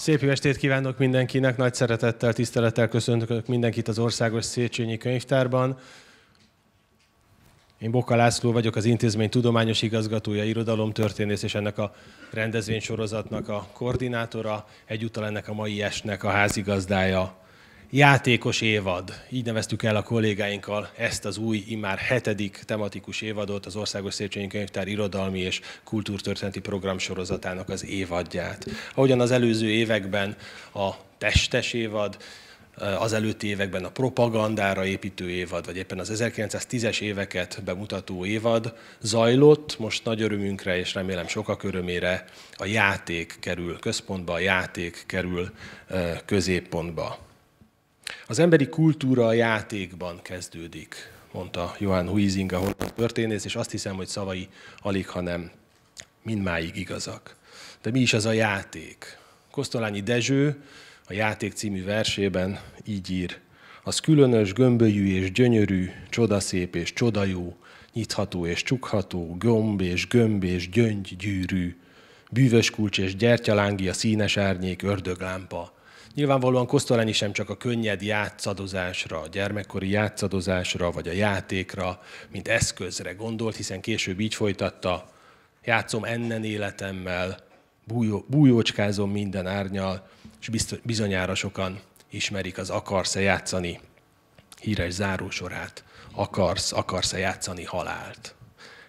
Szép estét kívánok mindenkinek, nagy szeretettel, tisztelettel köszöntök mindenkit az Országos Széchenyi Könyvtárban. Én Boka László vagyok, az intézmény tudományos igazgatója, irodalomtörténész és ennek a rendezvénysorozatnak a koordinátora, egyúttal ennek a mai esnek a házigazdája játékos évad. Így neveztük el a kollégáinkkal ezt az új, immár hetedik tematikus évadot, az Országos Széchenyi Könyvtár Irodalmi és Kultúrtörténeti Program sorozatának az évadját. Ahogyan az előző években a testes évad, az előtti években a propagandára építő évad, vagy éppen az 1910-es éveket bemutató évad zajlott. Most nagy örömünkre és remélem sokak örömére a játék kerül központba, a játék kerül középpontba. Az emberi kultúra a játékban kezdődik, mondta Johan Huizinga a történész, és azt hiszem, hogy szavai alig, hanem mindmáig igazak. De mi is az a játék? Kosztolányi Dezső a Játék című versében így ír. Az különös, gömbölyű és gyönyörű, csodaszép és csodajú, nyitható és csukható, gomb és gömb és gyöngy gyűrű, bűvös kulcs és gyertyalángi a színes árnyék ördöglámpa, Nyilvánvalóan Kosztolányi sem csak a könnyed játszadozásra, a gyermekkori játszadozásra, vagy a játékra, mint eszközre gondolt, hiszen később így folytatta, játszom ennen életemmel, bújó, bújócskázom minden árnyal, és bizonyára sokan ismerik az akarsz-e játszani híres zárósorát, akarsz, akarsz-e játszani halált.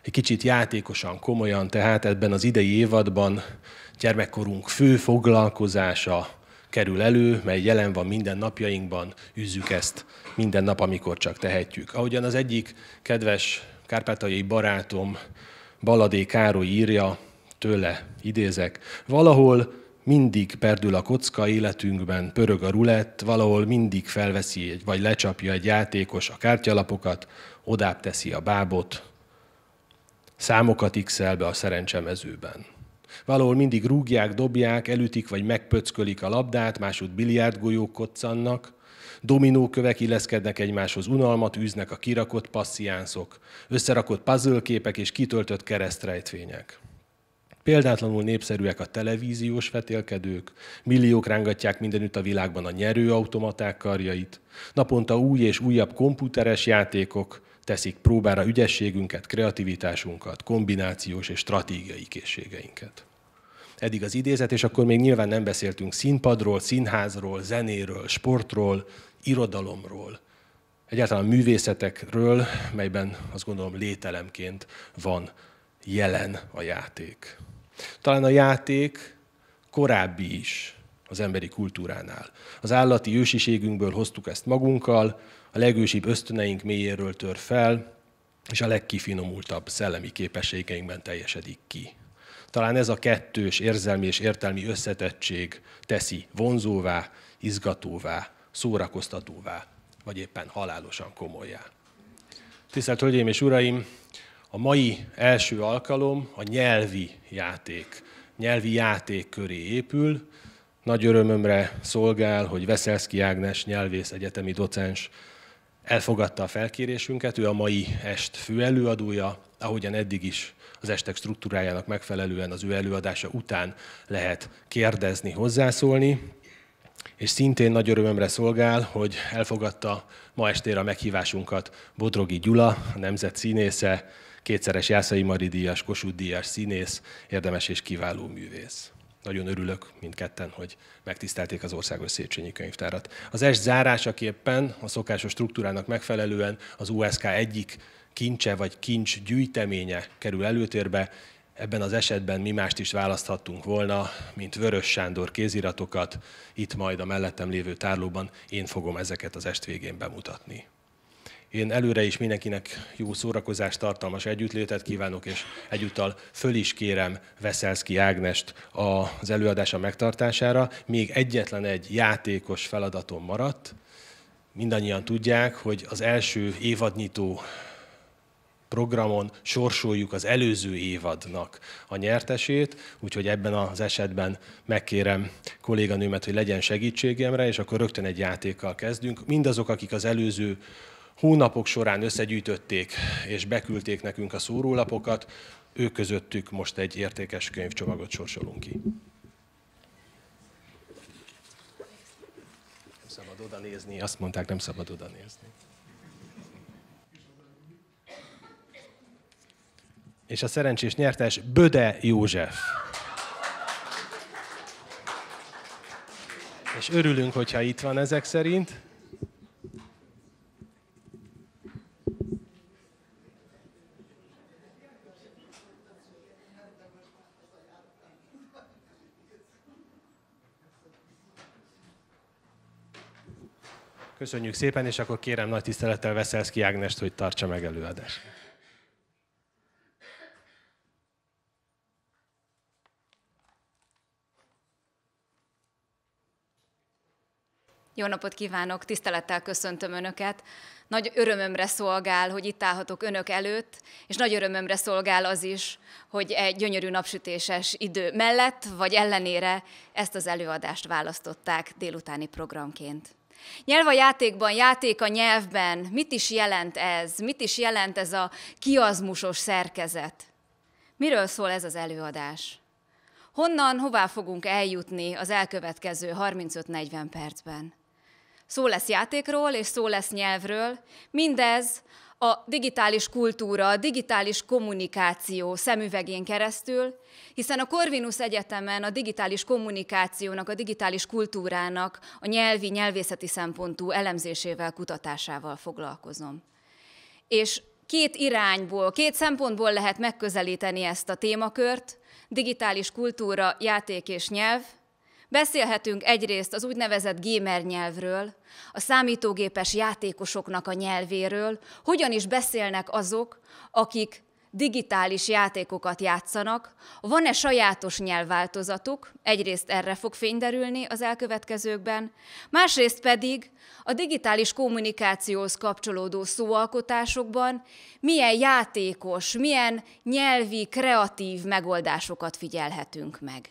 Egy kicsit játékosan, komolyan, tehát ebben az idei évadban gyermekkorunk fő foglalkozása kerül elő, mely jelen van minden napjainkban, üzzük ezt minden nap, amikor csak tehetjük. Ahogyan az egyik kedves kárpátaljai barátom Baladé Károly írja, tőle idézek, valahol mindig perdül a kocka életünkben, pörög a rulett, valahol mindig felveszi egy, vagy lecsapja egy játékos a kártyalapokat, odább teszi a bábot, számokat x be a szerencsemezőben. Valahol mindig rúgják, dobják, elütik vagy megpöckölik a labdát, másút biliárdgolyók koccannak, dominókövek illeszkednek egymáshoz, unalmat űznek a kirakott passziánszok, összerakott puzzle és kitöltött keresztrejtvények. Példátlanul népszerűek a televíziós vetélkedők, milliók rángatják mindenütt a világban a nyerőautomaták karjait, naponta új és újabb komputeres játékok, teszik próbára ügyességünket, kreativitásunkat, kombinációs és stratégiai készségeinket. Eddig az idézet, és akkor még nyilván nem beszéltünk színpadról, színházról, zenéről, sportról, irodalomról, egyáltalán művészetekről, melyben azt gondolom lételemként van jelen a játék. Talán a játék korábbi is az emberi kultúránál. Az állati ősiségünkből hoztuk ezt magunkkal, a legősibb ösztöneink mélyéről tör fel, és a legkifinomultabb szellemi képességeinkben teljesedik ki. Talán ez a kettős érzelmi és értelmi összetettség teszi vonzóvá, izgatóvá, szórakoztatóvá, vagy éppen halálosan komolyá. Tisztelt Hölgyeim és Uraim! A mai első alkalom a nyelvi játék, nyelvi játék köré épül. Nagy örömömre szolgál, hogy Veszelszki Ágnes nyelvész egyetemi docens elfogadta a felkérésünket, ő a mai est fő előadója, ahogyan eddig is az estek struktúrájának megfelelően az ő előadása után lehet kérdezni, hozzászólni. És szintén nagy örömömre szolgál, hogy elfogadta ma estére a meghívásunkat Bodrogi Gyula, a nemzet színésze, kétszeres Jászai Mari díjas, Kossuth díjas színész, érdemes és kiváló művész. Nagyon örülök mindketten, hogy megtisztelték az Országos Széchenyi Könyvtárat. Az est zárásaképpen a szokásos struktúrának megfelelően az USK egyik kincse vagy kincs gyűjteménye kerül előtérbe. Ebben az esetben mi mást is választhattunk volna, mint Vörös Sándor kéziratokat. Itt majd a mellettem lévő tárlóban én fogom ezeket az est végén bemutatni. Én előre is mindenkinek jó szórakozást, tartalmas együttlétet kívánok, és egyúttal föl is kérem Veszelszki Ágnest az előadása megtartására. Még egyetlen egy játékos feladatom maradt. Mindannyian tudják, hogy az első évadnyitó programon sorsoljuk az előző évadnak a nyertesét, úgyhogy ebben az esetben megkérem kolléganőmet, hogy legyen segítségemre, és akkor rögtön egy játékkal kezdünk. Mindazok, akik az előző Hónapok során összegyűjtötték és beküldték nekünk a szórólapokat, ők közöttük most egy értékes könyvcsomagot sorsolunk ki. Nem szabad oda nézni, azt mondták, nem szabad oda nézni. És a szerencsés nyertes Böde József. És örülünk, hogyha itt van ezek szerint. Köszönjük szépen, és akkor kérem nagy tisztelettel Veszelszki Ágnest, hogy tartsa meg előadást. Jó napot kívánok, tisztelettel köszöntöm Önöket. Nagy örömömre szolgál, hogy itt állhatok Önök előtt, és nagy örömömre szolgál az is, hogy egy gyönyörű napsütéses idő mellett vagy ellenére ezt az előadást választották délutáni programként. Nyelv a játékban, játék a nyelvben. Mit is jelent ez? Mit is jelent ez a kiazmusos szerkezet? Miről szól ez az előadás? Honnan, hová fogunk eljutni az elkövetkező 35-40 percben? Szó lesz játékról és szó lesz nyelvről, mindez a digitális kultúra, a digitális kommunikáció szemüvegén keresztül, hiszen a Corvinus Egyetemen a digitális kommunikációnak, a digitális kultúrának a nyelvi, nyelvészeti szempontú elemzésével, kutatásával foglalkozom. És két irányból, két szempontból lehet megközelíteni ezt a témakört, digitális kultúra, játék és nyelv – Beszélhetünk egyrészt az úgynevezett gamer nyelvről, a számítógépes játékosoknak a nyelvéről, hogyan is beszélnek azok, akik digitális játékokat játszanak, van-e sajátos nyelvváltozatuk, egyrészt erre fog fényderülni az elkövetkezőkben, másrészt pedig a digitális kommunikációhoz kapcsolódó szóalkotásokban milyen játékos, milyen nyelvi, kreatív megoldásokat figyelhetünk meg.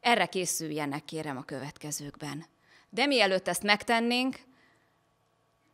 Erre készüljenek, kérem, a következőkben. De mielőtt ezt megtennénk,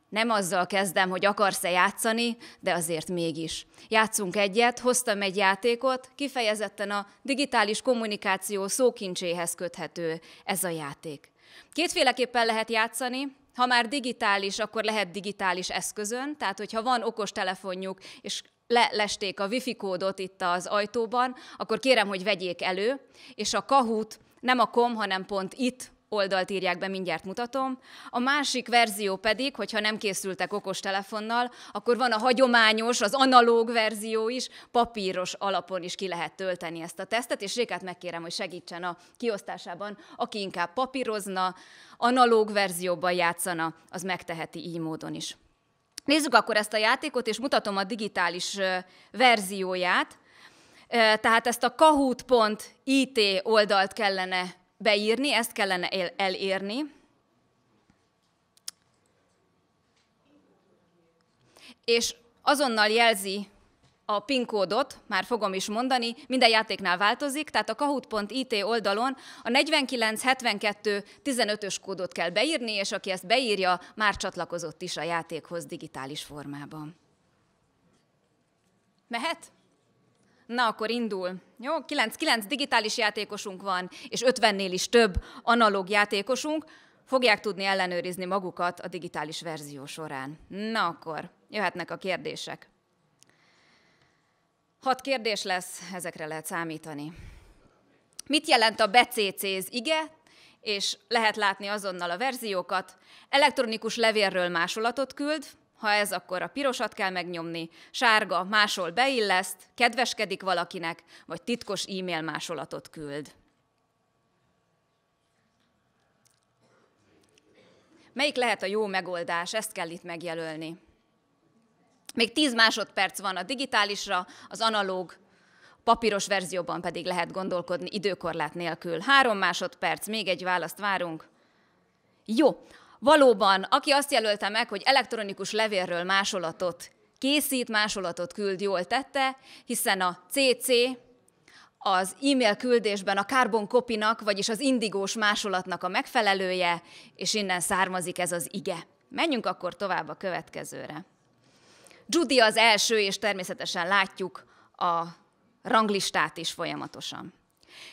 nem azzal kezdem, hogy akarsz-e játszani, de azért mégis. Játszunk egyet, hoztam egy játékot, kifejezetten a digitális kommunikáció szókincséhez köthető ez a játék. Kétféleképpen lehet játszani, ha már digitális, akkor lehet digitális eszközön, tehát hogyha van okostelefonjuk, és lelesték a wifi kódot itt az ajtóban, akkor kérem, hogy vegyék elő, és a kahút nem a kom, hanem pont itt oldalt írják be, mindjárt mutatom. A másik verzió pedig, hogyha nem készültek okostelefonnal, akkor van a hagyományos, az analóg verzió is, papíros alapon is ki lehet tölteni ezt a tesztet, és Rékát megkérem, hogy segítsen a kiosztásában, aki inkább papírozna, analóg verzióban játszana, az megteheti így módon is. Nézzük akkor ezt a játékot, és mutatom a digitális verzióját. Tehát ezt a kahoot.it oldalt kellene beírni, ezt kellene elérni. És azonnal jelzi a PIN kódot, már fogom is mondani, minden játéknál változik, tehát a kahoot.it oldalon a 4972 15-ös kódot kell beírni, és aki ezt beírja, már csatlakozott is a játékhoz digitális formában. Mehet? Na, akkor indul. Jó, 99 digitális játékosunk van, és 50-nél is több analóg játékosunk. Fogják tudni ellenőrizni magukat a digitális verzió során. Na akkor, jöhetnek a kérdések. Hat kérdés lesz, ezekre lehet számítani. Mit jelent a BCC-z ige, és lehet látni azonnal a verziókat. Elektronikus levélről másolatot küld, ha ez, akkor a pirosat kell megnyomni, sárga másol beilleszt, kedveskedik valakinek, vagy titkos e-mail másolatot küld. Melyik lehet a jó megoldás? Ezt kell itt megjelölni. Még 10 másodperc van a digitálisra, az analóg papíros verzióban pedig lehet gondolkodni időkorlát nélkül. Három másodperc, még egy választ várunk. Jó, valóban, aki azt jelölte meg, hogy elektronikus levélről másolatot készít, másolatot küld, jól tette, hiszen a CC az e-mail küldésben a carbon copy-nak, vagyis az indigós másolatnak a megfelelője, és innen származik ez az ige. Menjünk akkor tovább a következőre. Judy az első, és természetesen látjuk a ranglistát is folyamatosan.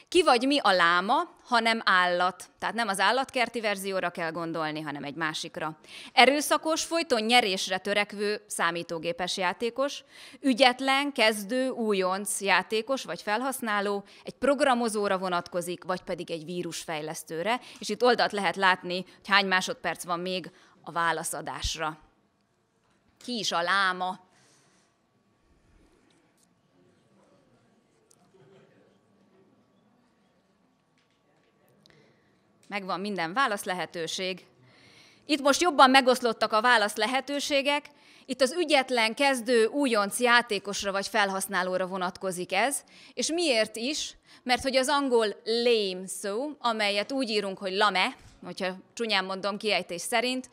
Ki vagy mi a láma, hanem állat. Tehát nem az állatkerti verzióra kell gondolni, hanem egy másikra. Erőszakos, folyton nyerésre törekvő számítógépes játékos, ügyetlen, kezdő, újonc játékos vagy felhasználó, egy programozóra vonatkozik, vagy pedig egy vírusfejlesztőre, és itt oldalt lehet látni, hogy hány másodperc van még a válaszadásra ki is a láma. Megvan minden válasz lehetőség. Itt most jobban megoszlottak a válasz lehetőségek, itt az ügyetlen kezdő újonc játékosra vagy felhasználóra vonatkozik ez, és miért is? Mert hogy az angol lame szó, amelyet úgy írunk, hogy lame, hogyha csúnyán mondom kiejtés szerint,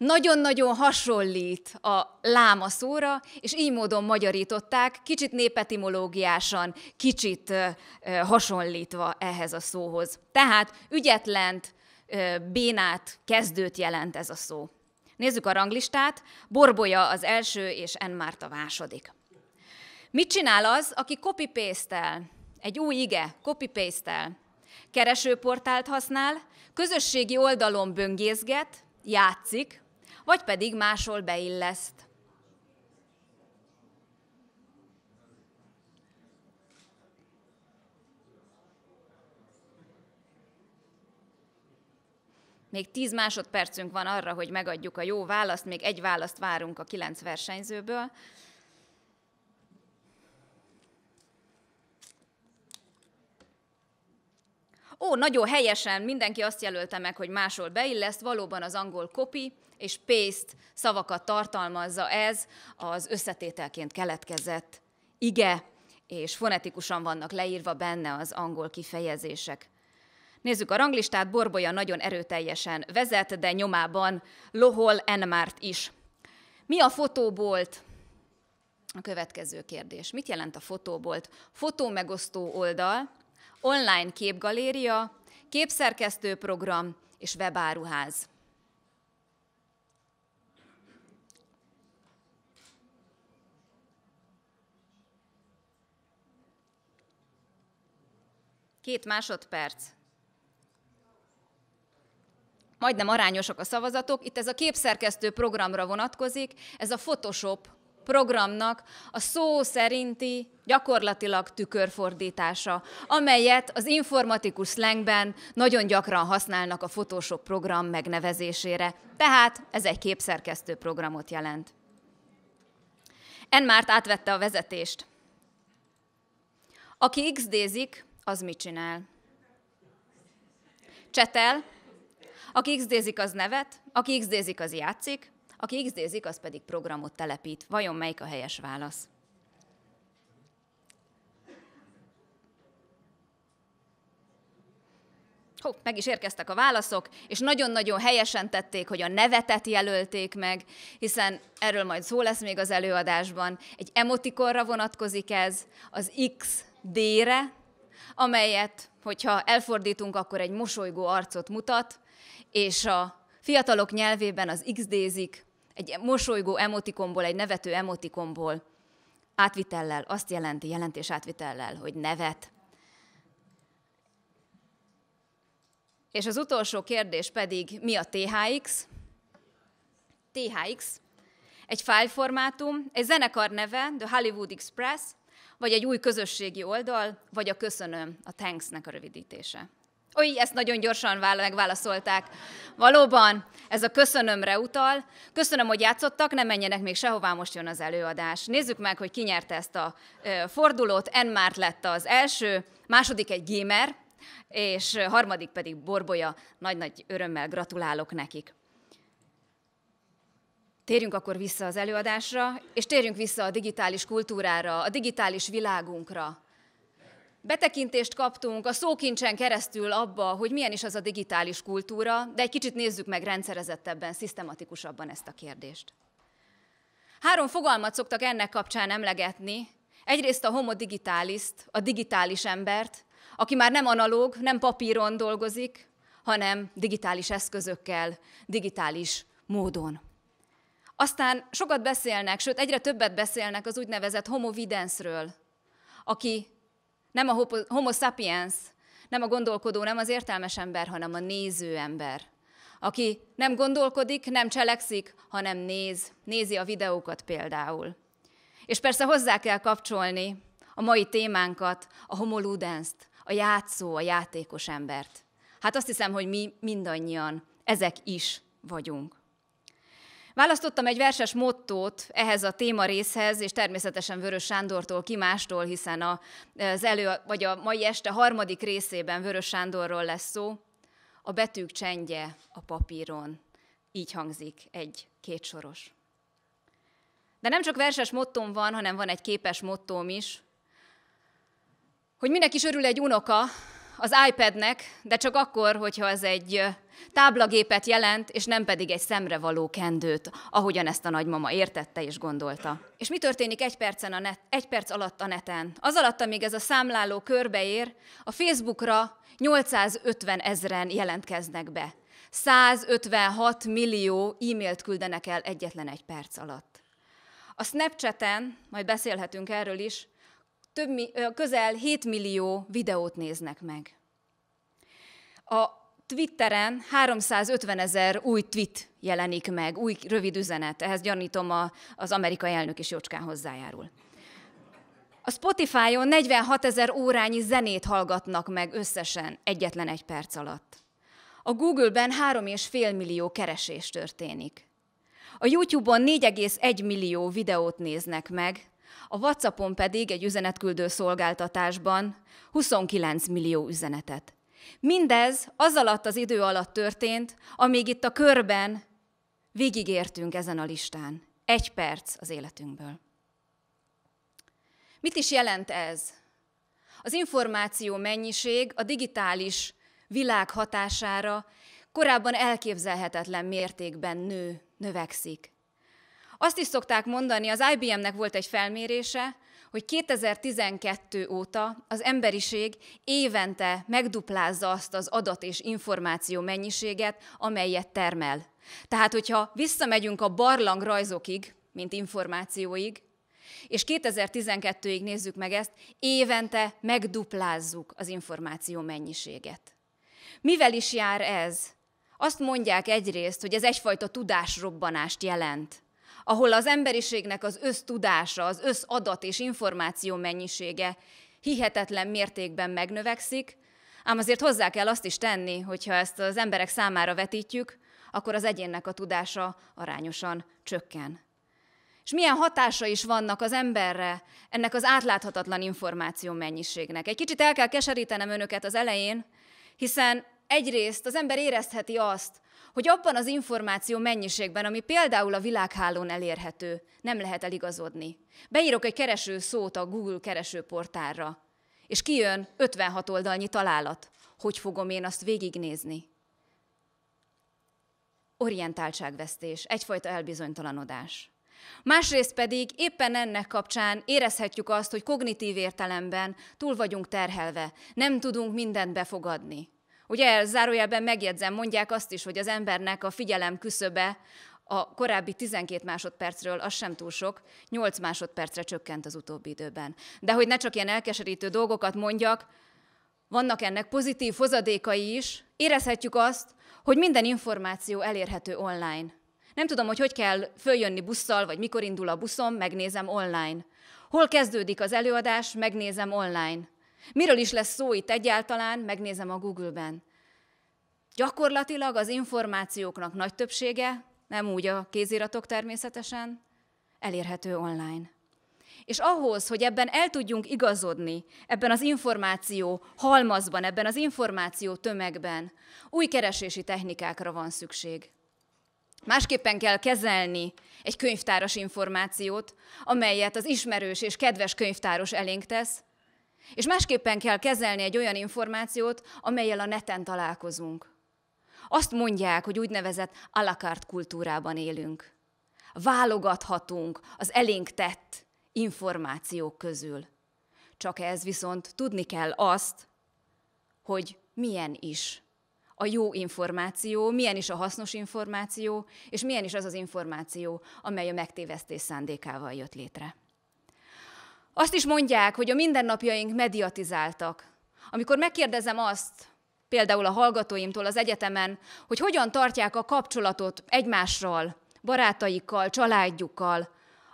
nagyon-nagyon hasonlít a láma szóra, és így módon magyarították, kicsit népetimológiásan, kicsit hasonlítva ehhez a szóhoz. Tehát ügyetlent, bénát, kezdőt jelent ez a szó. Nézzük a ranglistát, Borbolya az első, és Enmárt a második. Mit csinál az, aki copy paste egy új ige, copy paste keresőportált használ, közösségi oldalon böngészget, játszik, vagy pedig máshol beilleszt. Még 10 másodpercünk van arra, hogy megadjuk a jó választ, még egy választ várunk a kilenc versenyzőből. Ó, nagyon helyesen mindenki azt jelölte meg, hogy máshol beilleszt, valóban az angol copy, és paste szavakat tartalmazza ez az összetételként keletkezett ige, és fonetikusan vannak leírva benne az angol kifejezések. Nézzük a ranglistát, Borbolya nagyon erőteljesen vezet, de nyomában lohol Enmárt is. Mi a fotóbolt? A következő kérdés. Mit jelent a fotóbolt? Fotó megosztó oldal, online képgaléria, képszerkesztő program és webáruház. Két másodperc. Majdnem arányosak a szavazatok. Itt ez a képszerkesztő programra vonatkozik. Ez a Photoshop programnak a szó szerinti gyakorlatilag tükörfordítása, amelyet az informatikus slangben nagyon gyakran használnak a Photoshop program megnevezésére. Tehát ez egy képszerkesztő programot jelent. Enmárt átvette a vezetést. Aki XD-zik, az mit csinál? Csetel, aki xd az nevet, aki xd az játszik, aki xd az pedig programot telepít. Vajon melyik a helyes válasz? Hó, meg is érkeztek a válaszok, és nagyon-nagyon helyesen tették, hogy a nevetet jelölték meg, hiszen erről majd szó lesz még az előadásban. Egy emotikonra vonatkozik ez, az X re amelyet, hogyha elfordítunk, akkor egy mosolygó arcot mutat, és a fiatalok nyelvében az x-dézik, egy mosolygó emotikomból, egy nevető emotikomból átvitellel, azt jelenti, jelentés átvitellel, hogy nevet. És az utolsó kérdés pedig, mi a THX? THX, egy fájlformátum, egy zenekar neve, The Hollywood Express, vagy egy új közösségi oldal, vagy a köszönöm, a thanksnek a rövidítése. Oly, ezt nagyon gyorsan megválaszolták. Valóban, ez a köszönömre utal. Köszönöm, hogy játszottak, nem menjenek még sehová, most jön az előadás. Nézzük meg, hogy ki nyerte ezt a fordulót. Enmárt lett az első, második egy gamer, és harmadik pedig Borbolya. Nagy-nagy örömmel gratulálok nekik. Térjünk akkor vissza az előadásra, és térjünk vissza a digitális kultúrára, a digitális világunkra. Betekintést kaptunk a szókincsen keresztül abba, hogy milyen is az a digitális kultúra, de egy kicsit nézzük meg rendszerezettebben, szisztematikusabban ezt a kérdést. Három fogalmat szoktak ennek kapcsán emlegetni. Egyrészt a homo digitaliszt, a digitális embert, aki már nem analóg, nem papíron dolgozik, hanem digitális eszközökkel, digitális módon. Aztán sokat beszélnek, sőt egyre többet beszélnek az úgynevezett homo videnszről, aki nem a homo sapiens, nem a gondolkodó, nem az értelmes ember, hanem a néző ember. Aki nem gondolkodik, nem cselekszik, hanem néz, nézi a videókat például. És persze hozzá kell kapcsolni a mai témánkat, a homoludenszt, a játszó, a játékos embert. Hát azt hiszem, hogy mi mindannyian ezek is vagyunk. Választottam egy verses mottót ehhez a téma részhez, és természetesen Vörös Sándortól ki mástól, hiszen az elő, vagy a mai este harmadik részében Vörös Sándorról lesz szó. A betűk csendje a papíron. Így hangzik egy kétsoros. De nem csak verses mottom van, hanem van egy képes mottóm is, hogy minek is örül egy unoka az iPadnek, de csak akkor, hogyha ez egy táblagépet jelent, és nem pedig egy való kendőt, ahogyan ezt a nagymama értette és gondolta. És mi történik egy, percen a net, egy perc alatt a neten? Az alatt, amíg ez a számláló körbeér, a Facebookra 850 ezeren jelentkeznek be. 156 millió e-mailt küldenek el egyetlen egy perc alatt. A Snapchaten, majd beszélhetünk erről is, több, közel 7 millió videót néznek meg. A Twitteren 350 ezer új tweet jelenik meg, új rövid üzenet. Ehhez gyanítom a, az amerikai elnök is jócskán hozzájárul. A Spotify-on 46 ezer órányi zenét hallgatnak meg összesen egyetlen egy perc alatt. A Google-ben 3,5 millió keresés történik. A YouTube-on 4,1 millió videót néznek meg, a WhatsAppon pedig egy üzenetküldő szolgáltatásban 29 millió üzenetet. Mindez az alatt az idő alatt történt, amíg itt a körben végigértünk ezen a listán. Egy perc az életünkből. Mit is jelent ez? Az információ mennyiség a digitális világ hatására korábban elképzelhetetlen mértékben nő, növekszik. Azt is szokták mondani, az IBM-nek volt egy felmérése, hogy 2012 óta az emberiség évente megduplázza azt az adat és információ mennyiséget, amelyet termel. Tehát, hogyha visszamegyünk a barlang rajzokig, mint információig, és 2012-ig nézzük meg ezt, évente megduplázzuk az információ mennyiséget. Mivel is jár ez? Azt mondják egyrészt, hogy ez egyfajta tudásrobbanást jelent ahol az emberiségnek az össztudása, az összadat és információ mennyisége hihetetlen mértékben megnövekszik, ám azért hozzá kell azt is tenni, hogyha ezt az emberek számára vetítjük, akkor az egyénnek a tudása arányosan csökken. És milyen hatása is vannak az emberre ennek az átláthatatlan információ mennyiségnek. Egy kicsit el kell keserítenem önöket az elején, hiszen egyrészt az ember érezheti azt, hogy abban az információ mennyiségben, ami például a világhálón elérhető, nem lehet eligazodni. Beírok egy kereső szót a Google keresőportálra, és kijön 56 oldalnyi találat. Hogy fogom én azt végignézni? Orientáltságvesztés, egyfajta elbizonytalanodás. Másrészt pedig éppen ennek kapcsán érezhetjük azt, hogy kognitív értelemben túl vagyunk terhelve, nem tudunk mindent befogadni. Ugye zárójelben megjegyzem, mondják azt is, hogy az embernek a figyelem küszöbe a korábbi 12 másodpercről, az sem túl sok, 8 másodpercre csökkent az utóbbi időben. De hogy ne csak ilyen elkeserítő dolgokat mondjak, vannak ennek pozitív hozadékai is, érezhetjük azt, hogy minden információ elérhető online. Nem tudom, hogy hogy kell följönni busszal, vagy mikor indul a buszom, megnézem online. Hol kezdődik az előadás, megnézem online. Miről is lesz szó itt egyáltalán, megnézem a Google-ben. Gyakorlatilag az információknak nagy többsége, nem úgy a kéziratok természetesen, elérhető online. És ahhoz, hogy ebben el tudjunk igazodni, ebben az információ halmazban, ebben az információ tömegben, új keresési technikákra van szükség. Másképpen kell kezelni egy könyvtáros információt, amelyet az ismerős és kedves könyvtáros elénk tesz, és másképpen kell kezelni egy olyan információt, amelyel a neten találkozunk. Azt mondják, hogy úgynevezett alakart kultúrában élünk. Válogathatunk az elénk tett információk közül. Csak ez viszont tudni kell azt, hogy milyen is a jó információ, milyen is a hasznos információ, és milyen is az az információ, amely a megtévesztés szándékával jött létre. Azt is mondják, hogy a mindennapjaink mediatizáltak. Amikor megkérdezem azt, például a hallgatóimtól az egyetemen, hogy hogyan tartják a kapcsolatot egymással, barátaikkal, családjukkal,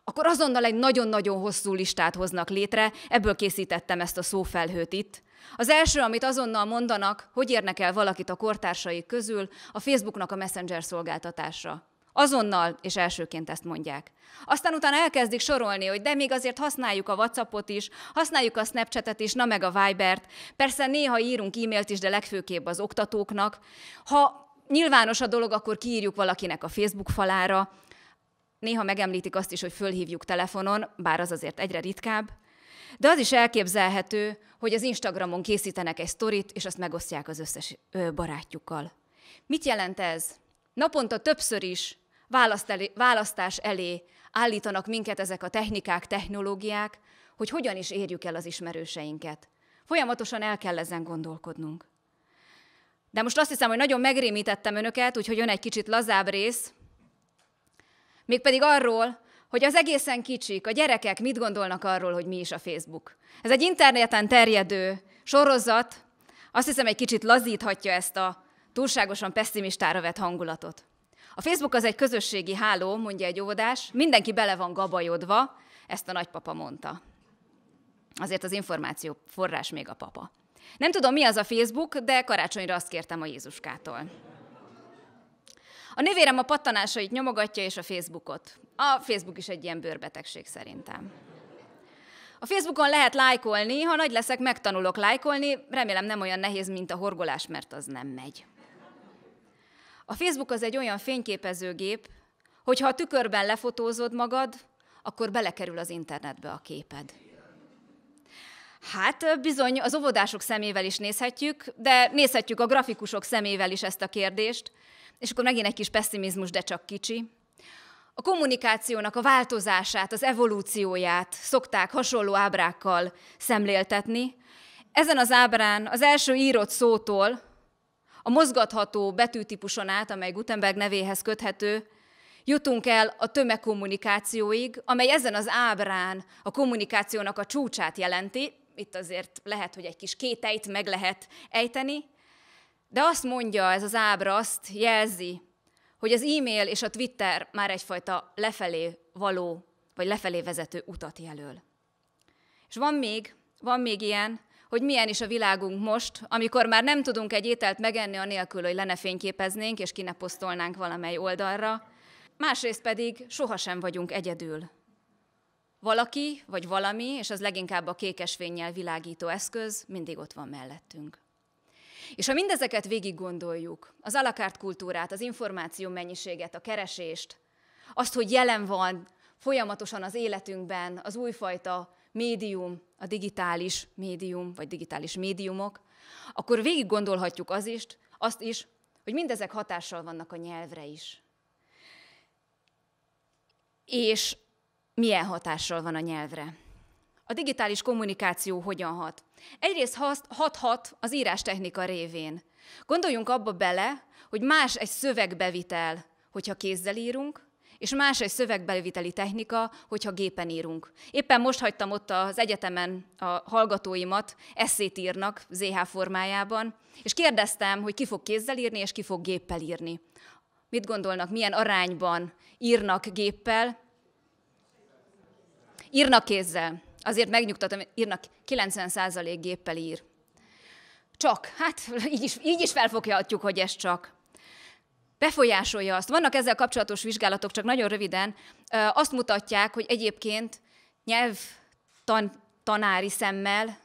akkor azonnal egy nagyon-nagyon hosszú listát hoznak létre, ebből készítettem ezt a szófelhőt itt. Az első, amit azonnal mondanak, hogy érnek el valakit a kortársaik közül, a Facebooknak a Messenger szolgáltatásra. Azonnal és elsőként ezt mondják. Aztán utána elkezdik sorolni, hogy de még azért használjuk a WhatsAppot is, használjuk a Snapchatet is, na meg a Vibert. Persze néha írunk e-mailt is, de legfőképp az oktatóknak. Ha nyilvános a dolog, akkor kiírjuk valakinek a Facebook falára. Néha megemlítik azt is, hogy fölhívjuk telefonon, bár az azért egyre ritkább. De az is elképzelhető, hogy az Instagramon készítenek egy sztorit, és azt megosztják az összes barátjukkal. Mit jelent ez? Naponta többször is választás elé állítanak minket ezek a technikák, technológiák, hogy hogyan is érjük el az ismerőseinket. Folyamatosan el kell ezen gondolkodnunk. De most azt hiszem, hogy nagyon megrémítettem önöket, úgyhogy jön egy kicsit lazább rész, mégpedig arról, hogy az egészen kicsik, a gyerekek mit gondolnak arról, hogy mi is a Facebook. Ez egy interneten terjedő sorozat, azt hiszem egy kicsit lazíthatja ezt a túlságosan pessimistára vett hangulatot. A Facebook az egy közösségi háló, mondja egy óvodás, mindenki bele van gabajodva, ezt a nagypapa mondta. Azért az információ forrás még a papa. Nem tudom, mi az a Facebook, de karácsonyra azt kértem a Jézuskától. A nővérem a pattanásait nyomogatja és a Facebookot. A Facebook is egy ilyen bőrbetegség szerintem. A Facebookon lehet lájkolni, ha nagy leszek, megtanulok lájkolni, remélem nem olyan nehéz, mint a horgolás, mert az nem megy. A Facebook az egy olyan fényképezőgép, hogy ha a tükörben lefotózod magad, akkor belekerül az internetbe a képed. Hát bizony az óvodások szemével is nézhetjük, de nézhetjük a grafikusok szemével is ezt a kérdést, és akkor megint egy kis pessimizmus, de csak kicsi. A kommunikációnak a változását, az evolúcióját szokták hasonló ábrákkal szemléltetni. Ezen az ábrán az első írott szótól a mozgatható betűtípuson át, amely Gutenberg nevéhez köthető, jutunk el a tömegkommunikációig, amely ezen az ábrán a kommunikációnak a csúcsát jelenti. Itt azért lehet, hogy egy kis kétejt meg lehet ejteni, de azt mondja ez az ábra, azt jelzi, hogy az e-mail és a Twitter már egyfajta lefelé való, vagy lefelé vezető utat jelöl. És van még, van még ilyen, hogy milyen is a világunk most, amikor már nem tudunk egy ételt megenni anélkül, hogy le fényképeznénk és kineposztolnánk valamely oldalra, másrészt pedig sohasem vagyunk egyedül. Valaki vagy valami, és az leginkább a kékesfénnyel világító eszköz mindig ott van mellettünk. És ha mindezeket végig gondoljuk, az alakárt kultúrát, az információ mennyiséget, a keresést, azt, hogy jelen van folyamatosan az életünkben az újfajta médium, a digitális médium, vagy digitális médiumok, akkor végig gondolhatjuk az is, azt is, hogy mindezek hatással vannak a nyelvre is. És milyen hatással van a nyelvre? A digitális kommunikáció hogyan hat? Egyrészt hat-hat az írástechnika révén. Gondoljunk abba bele, hogy más egy szövegbevitel, hogyha kézzel írunk, és más egy szövegbelviteli technika, hogyha gépen írunk. Éppen most hagytam ott az egyetemen a hallgatóimat, eszét írnak ZH formájában, és kérdeztem, hogy ki fog kézzel írni, és ki fog géppel írni. Mit gondolnak, milyen arányban írnak géppel? Írnak kézzel. Azért megnyugtatom, írnak 90% géppel ír. Csak, hát így is, így is felfoghatjuk, hogy ez csak befolyásolja azt. Vannak ezzel kapcsolatos vizsgálatok, csak nagyon röviden, azt mutatják, hogy egyébként nyelv tan, tanári szemmel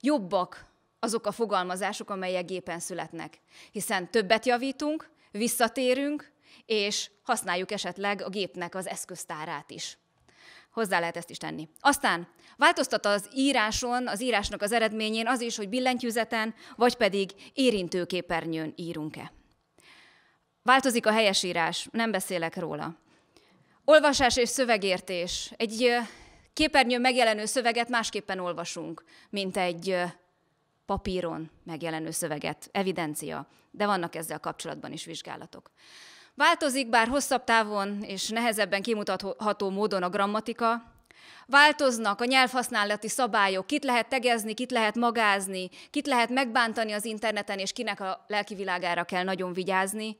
jobbak azok a fogalmazások, amelyek gépen születnek. Hiszen többet javítunk, visszatérünk, és használjuk esetleg a gépnek az eszköztárát is. Hozzá lehet ezt is tenni. Aztán változtat az íráson, az írásnak az eredményén az is, hogy billentyűzeten, vagy pedig érintőképernyőn írunk-e. Változik a helyesírás, nem beszélek róla. Olvasás és szövegértés. Egy képernyőn megjelenő szöveget másképpen olvasunk, mint egy papíron megjelenő szöveget. Evidencia. De vannak ezzel kapcsolatban is vizsgálatok. Változik bár hosszabb távon és nehezebben kimutatható módon a grammatika, Változnak a nyelvhasználati szabályok, kit lehet tegezni, kit lehet magázni, kit lehet megbántani az interneten, és kinek a lelkivilágára kell nagyon vigyázni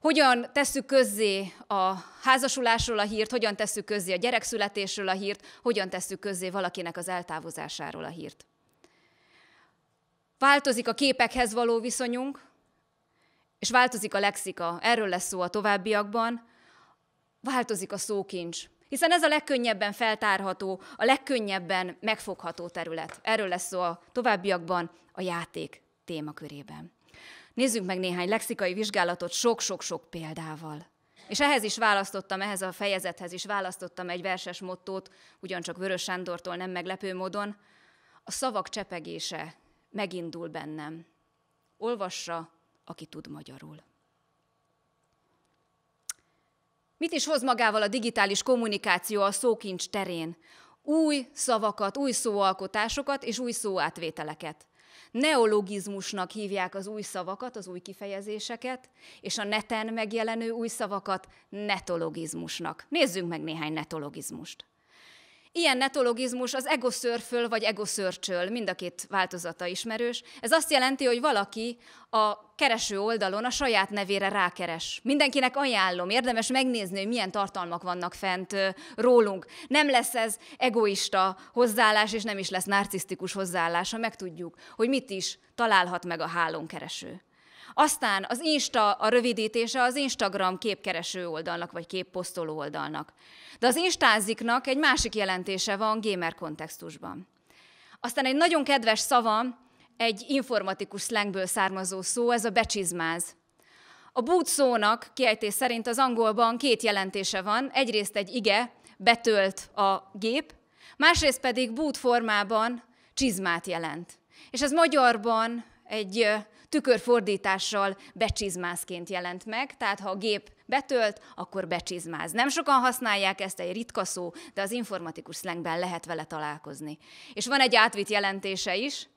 hogyan tesszük közzé a házasulásról a hírt, hogyan tesszük közzé a gyerekszületésről a hírt, hogyan tesszük közzé valakinek az eltávozásáról a hírt. Változik a képekhez való viszonyunk, és változik a lexika, erről lesz szó a továbbiakban, változik a szókincs, hiszen ez a legkönnyebben feltárható, a legkönnyebben megfogható terület. Erről lesz szó a továbbiakban a játék témakörében. Nézzünk meg néhány lexikai vizsgálatot sok-sok-sok példával. És ehhez is választottam, ehhez a fejezethez is választottam egy verses mottót, ugyancsak Vörös Sándortól nem meglepő módon. A szavak csepegése megindul bennem. Olvassa, aki tud magyarul. Mit is hoz magával a digitális kommunikáció a szókincs terén? Új szavakat, új szóalkotásokat és új szóátvételeket. Neologizmusnak hívják az új szavakat, az új kifejezéseket, és a neten megjelenő új szavakat netologizmusnak. Nézzünk meg néhány netologizmust. Ilyen netologizmus az egoszörföl vagy egoszörcsöl, mind a két változata ismerős. Ez azt jelenti, hogy valaki a kereső oldalon a saját nevére rákeres. Mindenkinek ajánlom, érdemes megnézni, hogy milyen tartalmak vannak fent rólunk. Nem lesz ez egoista hozzáállás, és nem is lesz narcisztikus hozzáállás, ha megtudjuk, hogy mit is találhat meg a hálón kereső. Aztán az Insta a rövidítése az Instagram képkereső oldalnak, vagy képposztoló oldalnak. De az Instáziknak egy másik jelentése van gamer kontextusban. Aztán egy nagyon kedves szava, egy informatikus slangből származó szó, ez a becsizmáz. A boot szónak kiejtés szerint az angolban két jelentése van, egyrészt egy ige, betölt a gép, másrészt pedig boot formában csizmát jelent. És ez magyarban egy tükörfordítással becsizmászként jelent meg, tehát ha a gép betölt, akkor becsizmáz. Nem sokan használják ezt, egy ritka szó, de az informatikus szlengben lehet vele találkozni. És van egy átvitt jelentése is,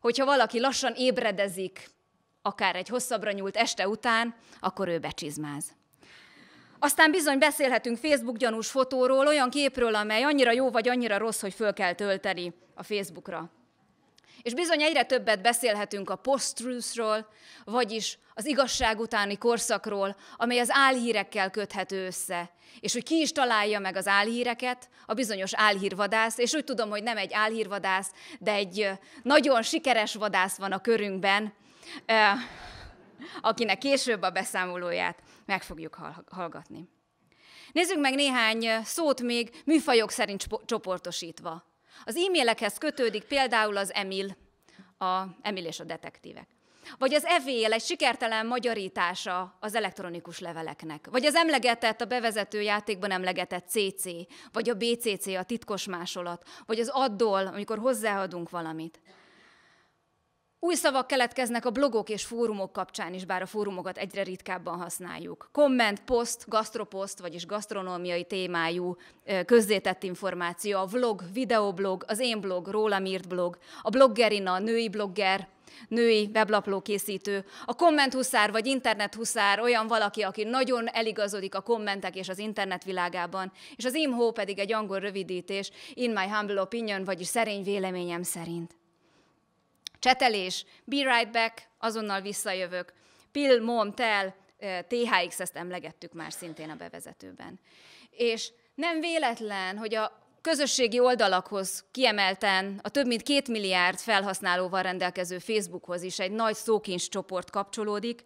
hogyha valaki lassan ébredezik, akár egy hosszabbra nyúlt este után, akkor ő becsizmáz. Aztán bizony beszélhetünk Facebook gyanús fotóról, olyan képről, amely annyira jó vagy annyira rossz, hogy föl kell tölteni a Facebookra. És bizony egyre többet beszélhetünk a post vagyis az igazság utáni korszakról, amely az álhírekkel köthető össze. És hogy ki is találja meg az álhíreket, a bizonyos álhírvadász, és úgy tudom, hogy nem egy álhírvadász, de egy nagyon sikeres vadász van a körünkben, akinek később a beszámolóját meg fogjuk hallgatni. Nézzük meg néhány szót még műfajok szerint csoportosítva. Az e-mailekhez kötődik például az Emil, a Emil és a detektívek. Vagy az evél egy sikertelen magyarítása az elektronikus leveleknek. Vagy az emlegetett, a bevezető játékban emlegetett CC, vagy a BCC, a titkos másolat, vagy az addol, amikor hozzáadunk valamit. Új szavak keletkeznek a blogok és fórumok kapcsán is, bár a fórumokat egyre ritkábban használjuk. Komment, poszt, gasztroposzt, vagyis gasztronómiai témájú közzétett információ, a vlog, videoblog, az én blog, rólam írt blog, a bloggerina, a női blogger, női weblapló készítő, a kommenthuszár vagy internethuszár olyan valaki, aki nagyon eligazodik a kommentek és az internet világában, és az IMHO pedig egy angol rövidítés, In My Humble Opinion, vagyis szerény véleményem szerint csetelés, be right back, azonnal visszajövök, pill, mom, tell, THX, ezt emlegettük már szintén a bevezetőben. És nem véletlen, hogy a közösségi oldalakhoz kiemelten a több mint két milliárd felhasználóval rendelkező Facebookhoz is egy nagy szókincs csoport kapcsolódik,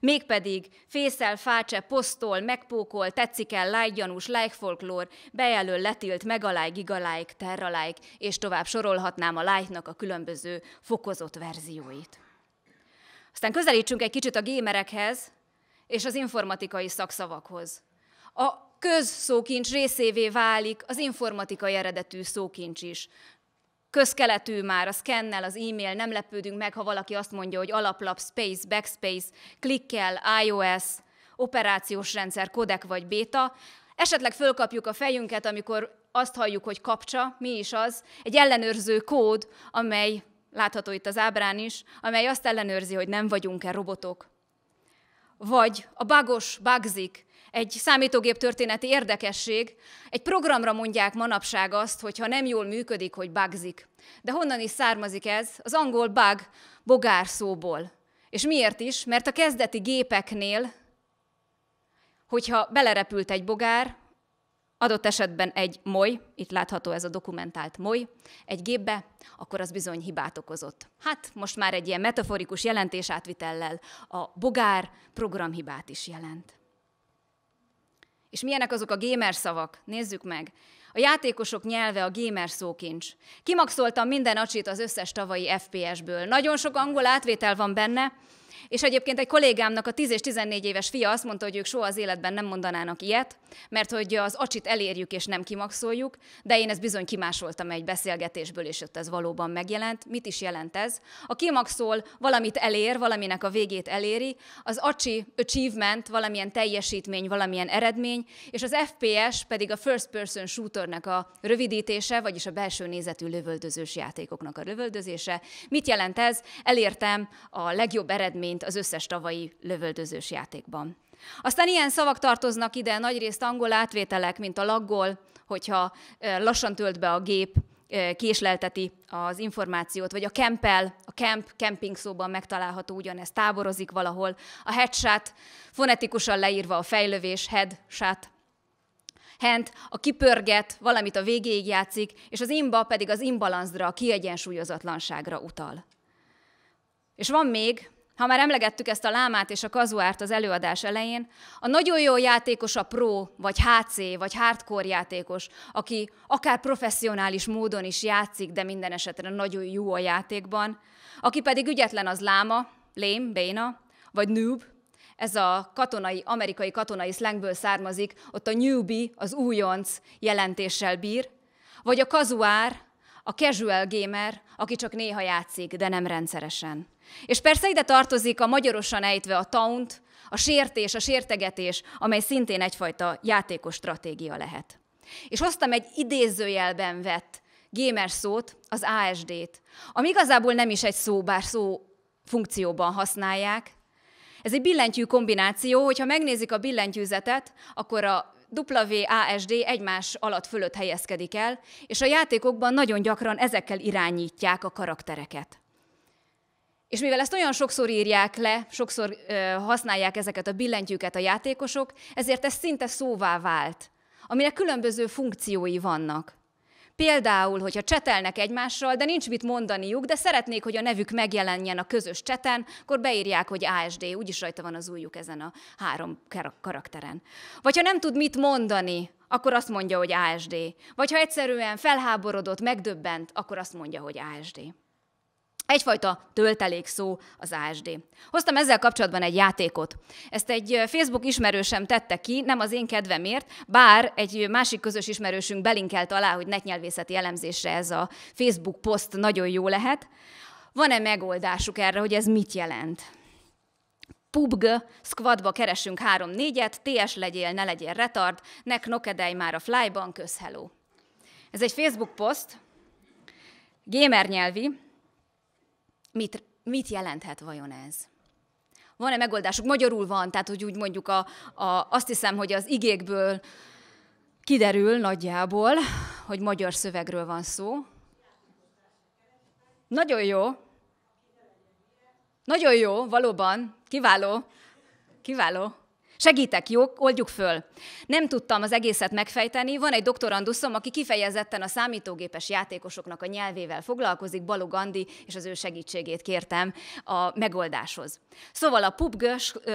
Mégpedig fészel, fácse, posztol, megpókol, tetszik el, lájgyanús, folklór, bejelöl, letilt, megalájk, gigalájk, terralájk, és tovább sorolhatnám a lájknak a különböző fokozott verzióit. Aztán közelítsünk egy kicsit a gémerekhez és az informatikai szakszavakhoz. A közszókincs részévé válik az informatikai eredetű szókincs is közkeletű már a szkennel, az e-mail, nem lepődünk meg, ha valaki azt mondja, hogy alaplap, space, backspace, klikkel, iOS, operációs rendszer, kodek vagy beta Esetleg fölkapjuk a fejünket, amikor azt halljuk, hogy kapcsa, mi is az, egy ellenőrző kód, amely látható itt az ábrán is, amely azt ellenőrzi, hogy nem vagyunk-e robotok. Vagy a bagos, bugzik, egy számítógép történeti érdekesség, egy programra mondják manapság azt, hogy ha nem jól működik, hogy bugzik. De honnan is származik ez? Az angol bug bogár szóból. És miért is? Mert a kezdeti gépeknél, hogyha belerepült egy bogár, adott esetben egy moly, itt látható ez a dokumentált moly, egy gépbe, akkor az bizony hibát okozott. Hát most már egy ilyen metaforikus jelentés átvitellel a bogár programhibát is jelent. És milyenek azok a gamer szavak? Nézzük meg. A játékosok nyelve a gamer szókincs. Kimaxoltam minden acsit az összes tavalyi FPS-ből. Nagyon sok angol átvétel van benne, és egyébként egy kollégámnak a 10 és 14 éves fia azt mondta, hogy ők soha az életben nem mondanának ilyet, mert hogy az acsit elérjük és nem kimaxoljuk, de én ezt bizony kimásoltam egy beszélgetésből, és ott ez valóban megjelent. Mit is jelent ez? A kimaxol valamit elér, valaminek a végét eléri, az acsi achievement valamilyen teljesítmény, valamilyen eredmény, és az FPS pedig a first person shooternek a rövidítése, vagyis a belső nézetű lövöldözős játékoknak a lövöldözése. Mit jelent ez? Elértem a legjobb eredmény eredményt az összes tavalyi lövöldözős játékban. Aztán ilyen szavak tartoznak ide, nagyrészt angol átvételek, mint a laggol, hogyha lassan tölt be a gép, késlelteti az információt, vagy a kempel, a camp, camping szóban megtalálható ugyanez, táborozik valahol, a headshot, fonetikusan leírva a fejlövés, headshot, hent, a kipörget, valamit a végéig játszik, és az imba pedig az imbalanzra, a kiegyensúlyozatlanságra utal. És van még ha már emlegettük ezt a lámát és a kazuárt az előadás elején, a nagyon jó játékos a pro, vagy HC, vagy hardcore játékos, aki akár professzionális módon is játszik, de minden esetre nagyon jó a játékban, aki pedig ügyetlen az láma, lém, béna, vagy noob, ez a katonai, amerikai katonai slangből származik, ott a newbie, az újonc jelentéssel bír, vagy a kazuár, a casual gamer, aki csak néha játszik, de nem rendszeresen. És persze ide tartozik a magyarosan ejtve a taunt, a sértés, a sértegetés, amely szintén egyfajta játékos stratégia lehet. És hoztam egy idézőjelben vett gamer szót, az ASD-t, ami igazából nem is egy szó, bár szó funkcióban használják. Ez egy billentyű kombináció, hogyha megnézik a billentyűzetet, akkor a WASD egymás alatt fölött helyezkedik el, és a játékokban nagyon gyakran ezekkel irányítják a karaktereket. És mivel ezt olyan sokszor írják le, sokszor ö, használják ezeket a billentyűket a játékosok, ezért ez szinte szóvá vált, aminek különböző funkciói vannak. Például, hogyha csetelnek egymással, de nincs mit mondaniuk, de szeretnék, hogy a nevük megjelenjen a közös cseten, akkor beírják, hogy ASD, úgyis rajta van az újjuk ezen a három karakteren. Vagy ha nem tud mit mondani, akkor azt mondja, hogy ASD. Vagy ha egyszerűen felháborodott, megdöbbent, akkor azt mondja, hogy ASD. Egyfajta töltelék szó az ASD. Hoztam ezzel kapcsolatban egy játékot. Ezt egy Facebook ismerősem tette ki, nem az én kedvemért, bár egy másik közös ismerősünk belinkelt alá, hogy netnyelvészeti elemzésre ez a Facebook poszt nagyon jó lehet. Van-e megoldásuk erre, hogy ez mit jelent? PUBG, squadba keresünk három-négyet, TS legyél, ne legyél retard, ne knokedelj már a flyban, kösz Ez egy Facebook poszt, gamer nyelvi, Mit, mit jelenthet vajon ez? Van-e megoldásuk? Magyarul van, tehát hogy úgy mondjuk a, a, azt hiszem, hogy az igékből kiderül nagyjából, hogy magyar szövegről van szó. Nagyon jó. Nagyon jó, valóban. Kiváló. Kiváló. Segítek, jó? Oldjuk föl. Nem tudtam az egészet megfejteni. Van egy doktoranduszom, aki kifejezetten a számítógépes játékosoknak a nyelvével foglalkozik, Balog Andi, és az ő segítségét kértem a megoldáshoz. Szóval a PUBG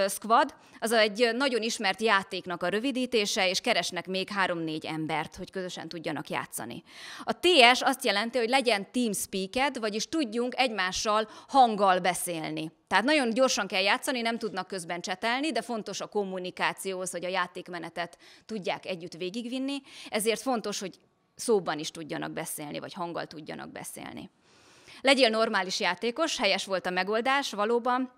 Squad az egy nagyon ismert játéknak a rövidítése, és keresnek még három-négy embert, hogy közösen tudjanak játszani. A TS azt jelenti, hogy legyen team speaked, vagyis tudjunk egymással hanggal beszélni. Tehát nagyon gyorsan kell játszani, nem tudnak közben csetelni, de fontos a kommunikációhoz, hogy a játékmenetet tudják együtt végigvinni, ezért fontos, hogy szóban is tudjanak beszélni, vagy hanggal tudjanak beszélni. Legyél normális játékos, helyes volt a megoldás, valóban,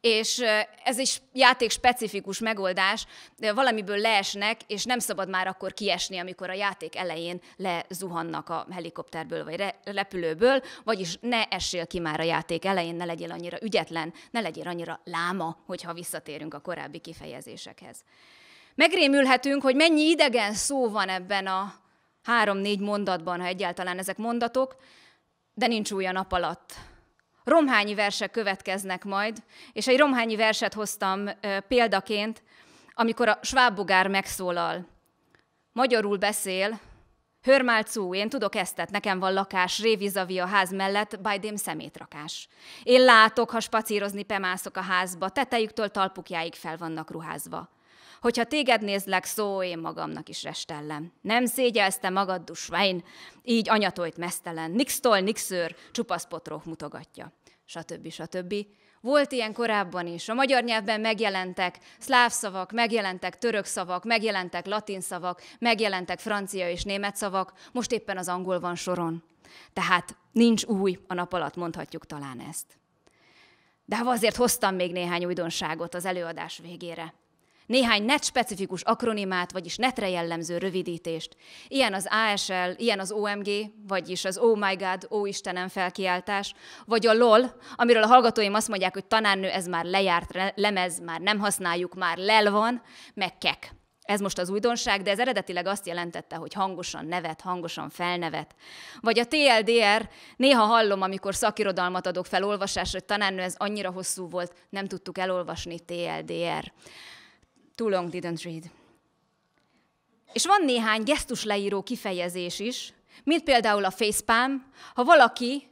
és ez is játék specifikus megoldás, de valamiből leesnek, és nem szabad már akkor kiesni, amikor a játék elején lezuhannak a helikopterből vagy repülőből, vagyis ne essél ki már a játék elején, ne legyél annyira ügyetlen, ne legyél annyira láma, hogyha visszatérünk a korábbi kifejezésekhez. Megrémülhetünk, hogy mennyi idegen szó van ebben a három-négy mondatban, ha egyáltalán ezek mondatok, de nincs új a nap alatt romhányi versek következnek majd, és egy romhányi verset hoztam példaként, amikor a svábbogár megszólal. Magyarul beszél, Hörmálcú, én tudok eztet, nekem van lakás, révizavi a ház mellett, bajdém szemétrakás. Én látok, ha spacírozni pemászok a házba, tetejüktől talpukjáig fel vannak ruházva. Hogyha téged nézlek, szó, én magamnak is restellem. Nem szégyelzte magad, dusváin, így anyatolt mesztelen, nixtól nixőr, csupasz potrók mutogatja, stb. stb. Volt ilyen korábban is. A magyar nyelvben megjelentek szláv szavak, megjelentek török szavak, megjelentek latin szavak, megjelentek francia és német szavak, most éppen az angol van soron. Tehát nincs új, a nap alatt mondhatjuk talán ezt. De azért hoztam még néhány újdonságot az előadás végére néhány net specifikus akronimát, vagyis netre jellemző rövidítést. Ilyen az ASL, ilyen az OMG, vagyis az Oh my God, Ó Istenem felkiáltás, vagy a LOL, amiről a hallgatóim azt mondják, hogy tanárnő, ez már lejárt lemez, már nem használjuk, már lel van, meg kek. Ez most az újdonság, de ez eredetileg azt jelentette, hogy hangosan nevet, hangosan felnevet. Vagy a TLDR, néha hallom, amikor szakirodalmat adok felolvasásra, hogy tanárnő ez annyira hosszú volt, nem tudtuk elolvasni TLDR. Too long didn't read. És van néhány gesztus leíró kifejezés is, mint például a facepalm, ha valaki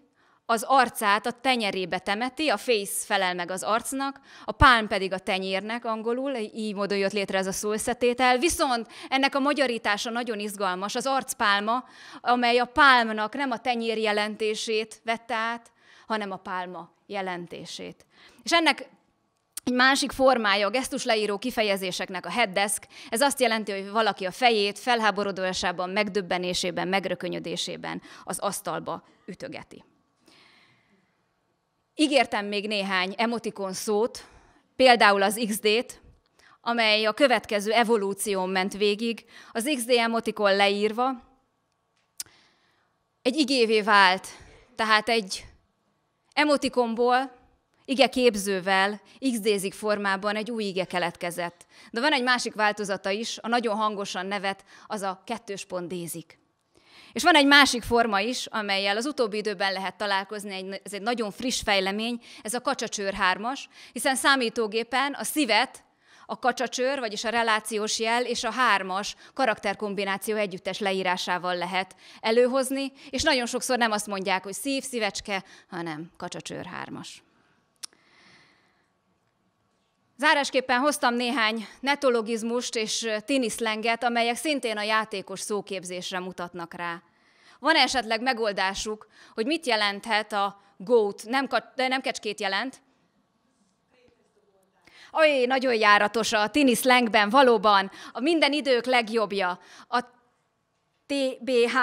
az arcát a tenyerébe temeti, a face felel meg az arcnak, a palm pedig a tenyérnek angolul, így módon jött létre ez a szó összetétel. Viszont ennek a magyarítása nagyon izgalmas, az arcpálma, amely a pálmnak nem a tenyér jelentését vette át, hanem a pálma jelentését. És ennek egy másik formája a gesztusleíró kifejezéseknek a headdesk, ez azt jelenti, hogy valaki a fejét felháborodásában, megdöbbenésében, megrökönyödésében az asztalba ütögeti. Ígértem még néhány emotikon szót, például az XD-t, amely a következő evolúción ment végig, az XD emotikon leírva egy igévé vált, tehát egy emotikomból ige képzővel, xd formában egy új ige keletkezett. De van egy másik változata is, a nagyon hangosan nevet, az a kettős pont dézik. És van egy másik forma is, amelyel az utóbbi időben lehet találkozni, ez egy nagyon friss fejlemény, ez a kacsacsőr hármas, hiszen számítógépen a szívet, a kacsacsőr, vagyis a relációs jel és a hármas karakterkombináció együttes leírásával lehet előhozni, és nagyon sokszor nem azt mondják, hogy szív, szívecske, hanem kacsacsőr hármas. Zárásképpen hoztam néhány netologizmust és tiniszlenget, amelyek szintén a játékos szóképzésre mutatnak rá. Van esetleg megoldásuk, hogy mit jelenthet a goat, nem, nem kecskét jelent, Ajé, nagyon járatos a tiniszlengben, valóban a minden idők legjobbja. A TBH.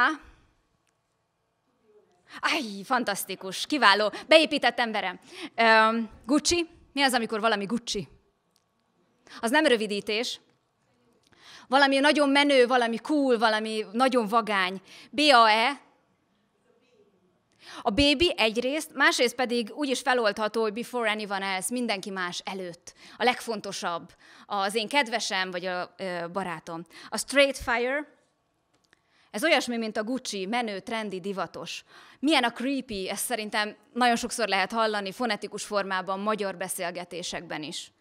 Aj, fantasztikus, kiváló, beépített emberem. Gucci, mi az, amikor valami Gucci? Az nem rövidítés. Valami nagyon menő, valami cool, valami nagyon vagány. BAE, a baby egyrészt, másrészt pedig úgy is feloldható, hogy before anyone else, mindenki más előtt. A legfontosabb, az én kedvesem, vagy a ö, barátom. A straight fire, ez olyasmi, mint a Gucci, menő, trendi, divatos. Milyen a creepy, ezt szerintem nagyon sokszor lehet hallani fonetikus formában, magyar beszélgetésekben is.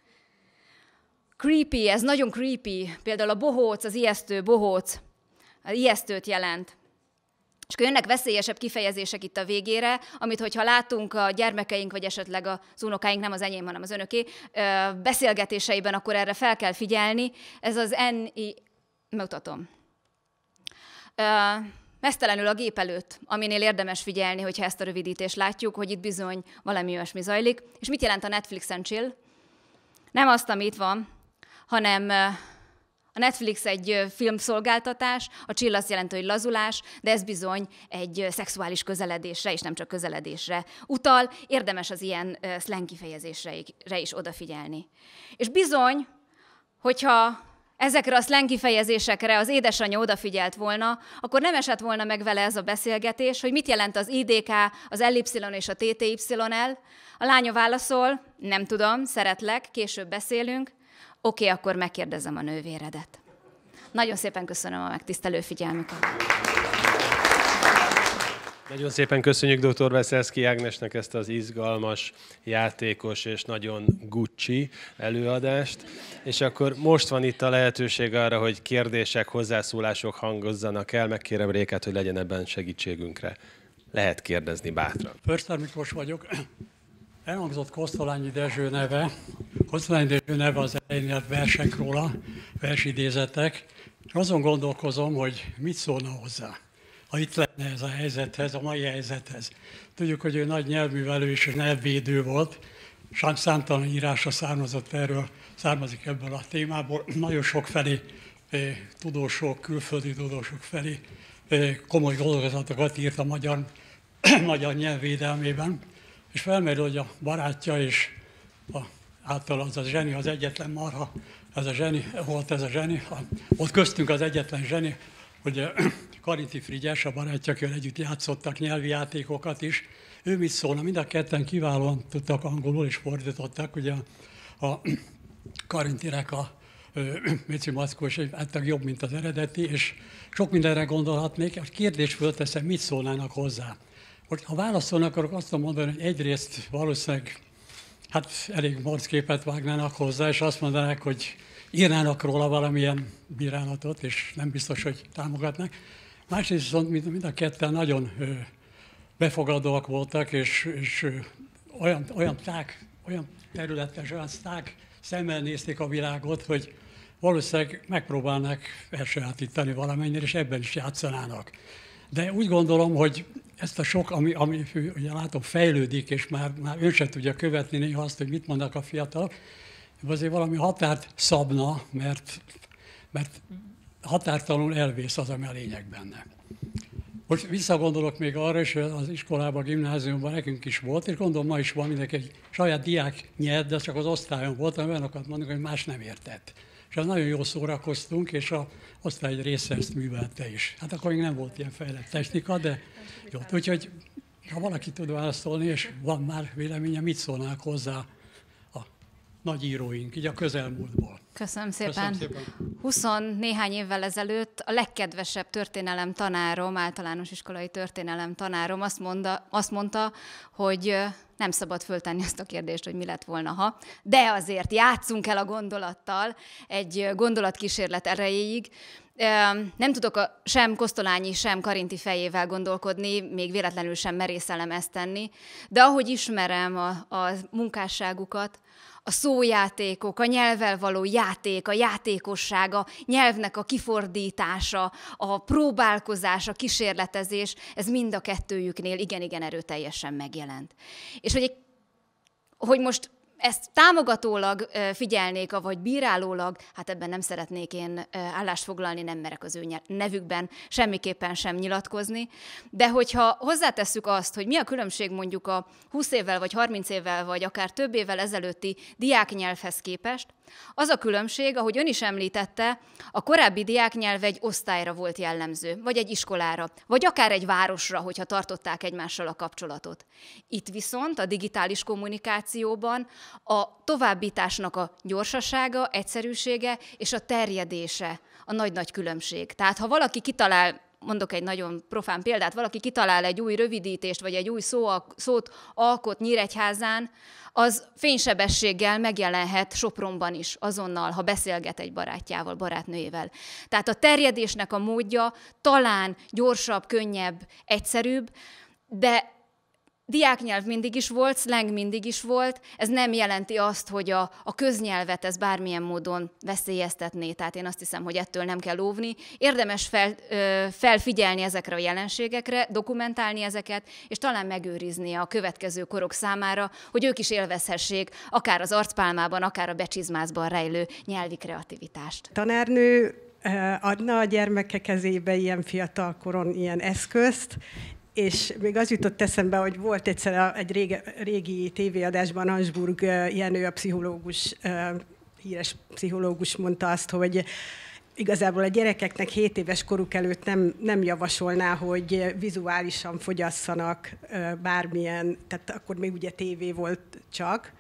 Creepy, ez nagyon creepy, például a bohóc, az ijesztő bohóc, az ijesztőt jelent. És akkor jönnek veszélyesebb kifejezések itt a végére, amit hogyha látunk a gyermekeink, vagy esetleg az unokáink, nem az enyém, hanem az önöké, beszélgetéseiben, akkor erre fel kell figyelni. Ez az NI... Megmutatom. Mesztelenül a gép előtt, aminél érdemes figyelni, hogyha ezt a rövidítést látjuk, hogy itt bizony valami olyasmi zajlik. És mit jelent a Netflixen chill? Nem azt, ami itt van, hanem a Netflix egy filmszolgáltatás, a chill azt jelenti, hogy lazulás, de ez bizony egy szexuális közeledésre, és nem csak közeledésre utal. Érdemes az ilyen slang kifejezésre is odafigyelni. És bizony, hogyha ezekre a slang kifejezésekre az édesanyja odafigyelt volna, akkor nem esett volna meg vele ez a beszélgetés, hogy mit jelent az IDK, az LY és a TTYL. A lánya válaszol, nem tudom, szeretlek, később beszélünk, Oké, okay, akkor megkérdezem a nővéredet. Nagyon szépen köszönöm a megtisztelő figyelmüket. Nagyon szépen köszönjük dr. Veszelszki Ágnesnek ezt az izgalmas, játékos és nagyon Gucci előadást. És akkor most van itt a lehetőség arra, hogy kérdések, hozzászólások hangozzanak el. Megkérem Rékát, hogy legyen ebben segítségünkre. Lehet kérdezni bátran. Pörszer Miklós vagyok. Elhangzott Kosztolányi Dezső neve. Kosztolányi Dezső neve az elején élt versek róla, versidézetek. És azon gondolkozom, hogy mit szólna hozzá, ha itt lenne ez a helyzethez, a mai helyzethez. Tudjuk, hogy ő nagy nyelvművelő és nyelvvédő volt, számtalan írása származott erről, származik ebből a témából. Nagyon sok felé eh, tudósok, külföldi tudósok felé eh, komoly dolgozatokat írt a magyar, magyar nyelvvédelmében és felmerül, hogy a barátja és a, által az a zseni, az egyetlen marha, ez a zseni, volt ez a zseni, a, ott köztünk az egyetlen zseni, hogy Karinti Frigyes, a barátja, akivel együtt játszottak nyelvi játékokat is, ő mit szólna, mind a ketten kiválóan tudtak angolul, és fordítottak, ugye a, a Karintirek a Mici Mackó, és ettek hát jobb, mint az eredeti, és sok mindenre gondolhatnék. A kérdés fölteszem, mit szólnának hozzá? Most ha válaszolni akarok, azt tudom mondani, hogy egyrészt valószínűleg hát elég képet vágnának hozzá, és azt mondanák, hogy írnának róla valamilyen bírálatot, és nem biztos, hogy támogatnak. Másrészt viszont mind, mind a ketten nagyon befogadóak voltak, és, és olyan, olyan tág, olyan területes, olyan tág szemmel nézték a világot, hogy valószínűleg megpróbálnak elsajátítani valamennyire, és ebben is játszanának. De úgy gondolom, hogy ezt a sok, ami, ami ugye látom fejlődik, és már, már ő sem tudja követni néha azt, hogy mit mondnak a fiatalok, azért valami határt szabna, mert, mert határtalanul elvész az, ami a lényeg benne. Most visszagondolok még arra is, az iskolában, a gimnáziumban nekünk is volt, és gondolom ma is van mindenki egy saját diák nyert, de csak az osztályon volt, ami olyanokat mondjuk hogy más nem értett. És nagyon jól szórakoztunk, és a osztály egy része ezt művelte is. Hát akkor még nem volt ilyen fejlett technika, de jó. úgyhogy ha valaki tud válaszolni, és van már véleménye, mit szólnák hozzá a nagy íróink, így a közelmúltból. Köszönöm szépen. Huszon 20 néhány évvel ezelőtt a legkedvesebb történelem tanárom, általános iskolai történelem tanárom azt, monda, azt mondta, hogy nem szabad föltenni azt a kérdést, hogy mi lett volna, ha, de azért játszunk el a gondolattal egy gondolatkísérlet erejéig, nem tudok a, sem Kosztolányi, sem Karinti fejével gondolkodni, még véletlenül sem merészelem ezt tenni, de ahogy ismerem a, a munkásságukat, a szójátékok, a nyelvvel való játék, a játékosság, a nyelvnek a kifordítása, a próbálkozás, a kísérletezés, ez mind a kettőjüknél igen-igen erőteljesen megjelent. És hogy, hogy most ezt támogatólag figyelnék, vagy bírálólag, hát ebben nem szeretnék én állást foglalni, nem merek az ő nevükben semmiképpen sem nyilatkozni. De hogyha hozzátesszük azt, hogy mi a különbség mondjuk a 20 évvel, vagy 30 évvel, vagy akár több évvel ezelőtti diáknyelvhez képest, az a különbség, ahogy ön is említette, a korábbi diáknyelv egy osztályra volt jellemző, vagy egy iskolára, vagy akár egy városra, hogyha tartották egymással a kapcsolatot. Itt viszont a digitális kommunikációban a továbbításnak a gyorsasága, egyszerűsége és a terjedése a nagy-nagy különbség. Tehát ha valaki kitalál mondok egy nagyon profán példát, valaki kitalál egy új rövidítést, vagy egy új szó, szót alkot Nyíregyházán, az fénysebességgel megjelenhet Sopronban is azonnal, ha beszélget egy barátjával, barátnőjével. Tehát a terjedésnek a módja talán gyorsabb, könnyebb, egyszerűbb, de diáknyelv mindig is volt, slang mindig is volt, ez nem jelenti azt, hogy a, a köznyelvet ez bármilyen módon veszélyeztetné, tehát én azt hiszem, hogy ettől nem kell óvni. Érdemes fel, ö, felfigyelni ezekre a jelenségekre, dokumentálni ezeket, és talán megőrizni a következő korok számára, hogy ők is élvezhessék akár az arcpálmában, akár a becsizmázban rejlő nyelvi kreativitást. Tanárnő eh, adna a gyermeke kezébe ilyen fiatalkoron ilyen eszközt, és még az jutott eszembe, hogy volt egyszer egy régi, régi tévéadásban Hansburg Jenő, a pszichológus, híres pszichológus mondta azt, hogy igazából a gyerekeknek 7 éves koruk előtt nem, nem javasolná, hogy vizuálisan fogyasszanak bármilyen, tehát akkor még ugye tévé volt csak,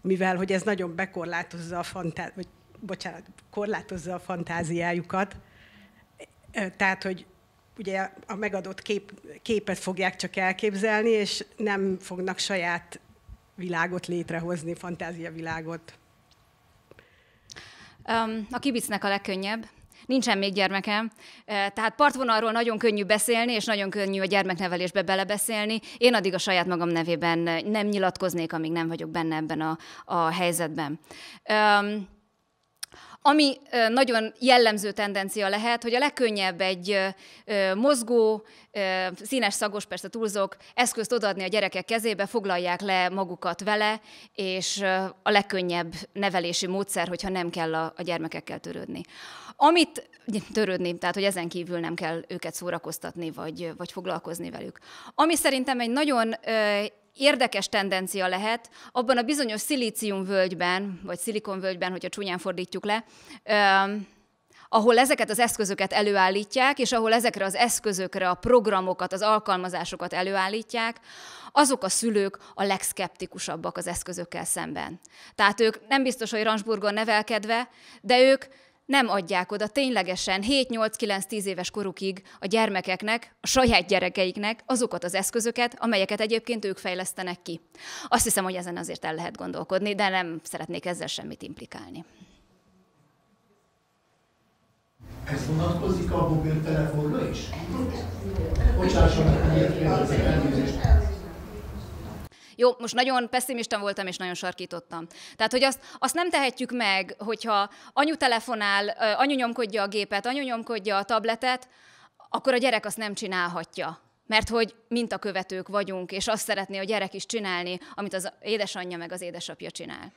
mivel hogy ez nagyon bekorlátozza a fantáziát, vagy bocsánat, korlátozza a fantáziájukat, tehát, hogy ugye a megadott kép, képet fogják csak elképzelni, és nem fognak saját világot létrehozni, fantáziavilágot. Um, a kibicnek a legkönnyebb, nincsen még gyermekem, tehát partvonalról nagyon könnyű beszélni, és nagyon könnyű a gyermeknevelésbe belebeszélni. Én addig a saját magam nevében nem nyilatkoznék, amíg nem vagyok benne ebben a, a helyzetben. Um, ami nagyon jellemző tendencia lehet, hogy a legkönnyebb egy mozgó, színes szagos, persze túlzók eszközt odaadni a gyerekek kezébe, foglalják le magukat vele, és a legkönnyebb nevelési módszer, hogyha nem kell a gyermekekkel törődni. Amit törődni, tehát hogy ezen kívül nem kell őket szórakoztatni, vagy, vagy foglalkozni velük. Ami szerintem egy nagyon érdekes tendencia lehet abban a bizonyos szilíciumvölgyben, vagy szilikonvölgyben, hogyha csúnyán fordítjuk le, ahol ezeket az eszközöket előállítják, és ahol ezekre az eszközökre a programokat, az alkalmazásokat előállítják, azok a szülők a legszkeptikusabbak az eszközökkel szemben. Tehát ők nem biztos, hogy Ransburgon nevelkedve, de ők nem adják oda ténylegesen 7-8-9-10 éves korukig a gyermekeknek, a saját gyerekeiknek azokat az eszközöket, amelyeket egyébként ők fejlesztenek ki. Azt hiszem, hogy ezen azért el lehet gondolkodni, de nem szeretnék ezzel semmit implikálni. Ez vonatkozik a mobiltelefonra is? Bocsássanak, hogy elnézést. Jó, most nagyon pessimista voltam, és nagyon sarkítottam. Tehát, hogy azt, azt nem tehetjük meg, hogyha anyu telefonál, anyu nyomkodja a gépet, anyu nyomkodja a tabletet, akkor a gyerek azt nem csinálhatja mert hogy mintakövetők vagyunk, és azt szeretné a gyerek is csinálni, amit az édesanyja meg az édesapja csinál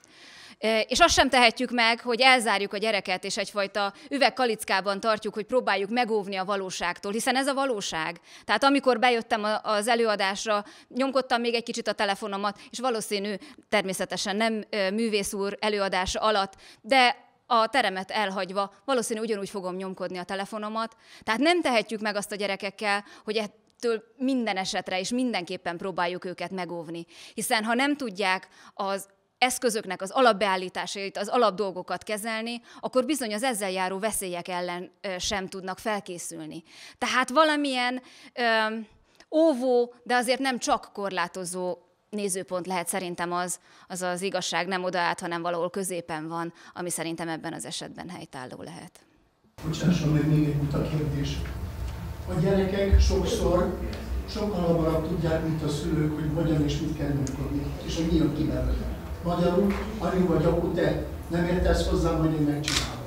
és azt sem tehetjük meg, hogy elzárjuk a gyereket, és egyfajta üvegkalickában tartjuk, hogy próbáljuk megóvni a valóságtól, hiszen ez a valóság. Tehát amikor bejöttem az előadásra, nyomkodtam még egy kicsit a telefonomat, és valószínű, természetesen nem művész úr előadása alatt, de a teremet elhagyva valószínű ugyanúgy fogom nyomkodni a telefonomat. Tehát nem tehetjük meg azt a gyerekekkel, hogy ettől minden esetre és mindenképpen próbáljuk őket megóvni. Hiszen ha nem tudják az eszközöknek az alapbeállításait, az alapdolgokat kezelni, akkor bizony az ezzel járó veszélyek ellen sem tudnak felkészülni. Tehát valamilyen óvó, de azért nem csak korlátozó nézőpont lehet szerintem az, az az igazság nem oda át, hanem valahol középen van, ami szerintem ebben az esetben helytálló lehet. Bocsásson meg még egy buta kérdés. A gyerekek sokszor sokkal hamarabb tudják, mint a szülők, hogy hogyan és mit kell működni, és hogy mi a ki Magyarul, vagy vagyok, te nem értesz hozzám, hogy én megcsinálom.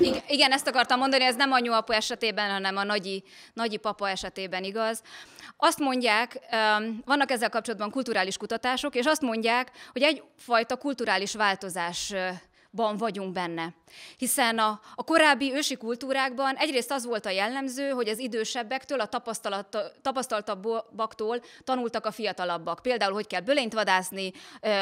Igen, igen, ezt akartam mondani, ez nem anyu apu esetében, hanem a nagyi, nagyi papa esetében igaz. Azt mondják, vannak ezzel kapcsolatban kulturális kutatások, és azt mondják, hogy egyfajta kulturális változás ban vagyunk benne. Hiszen a, a korábbi ősi kultúrákban egyrészt az volt a jellemző, hogy az idősebbektől, a tapasztaltabbaktól tanultak a fiatalabbak. Például, hogy kell bölényt vadászni,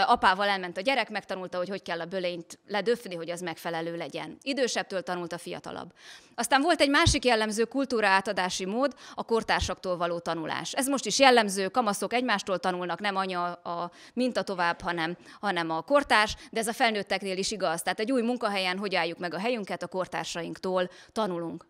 apával elment a gyerek, megtanulta, hogy hogy kell a bölényt ledöfni, hogy az megfelelő legyen. Idősebbtől tanult a fiatalabb. Aztán volt egy másik jellemző kultúra átadási mód, a kortársaktól való tanulás. Ez most is jellemző, kamaszok egymástól tanulnak, nem anya a minta tovább, hanem, hanem a kortárs, de ez a felnőtteknél is igaz. Tehát egy új munkahelyen hogy álljuk meg a helyünket, a kortársainktól tanulunk.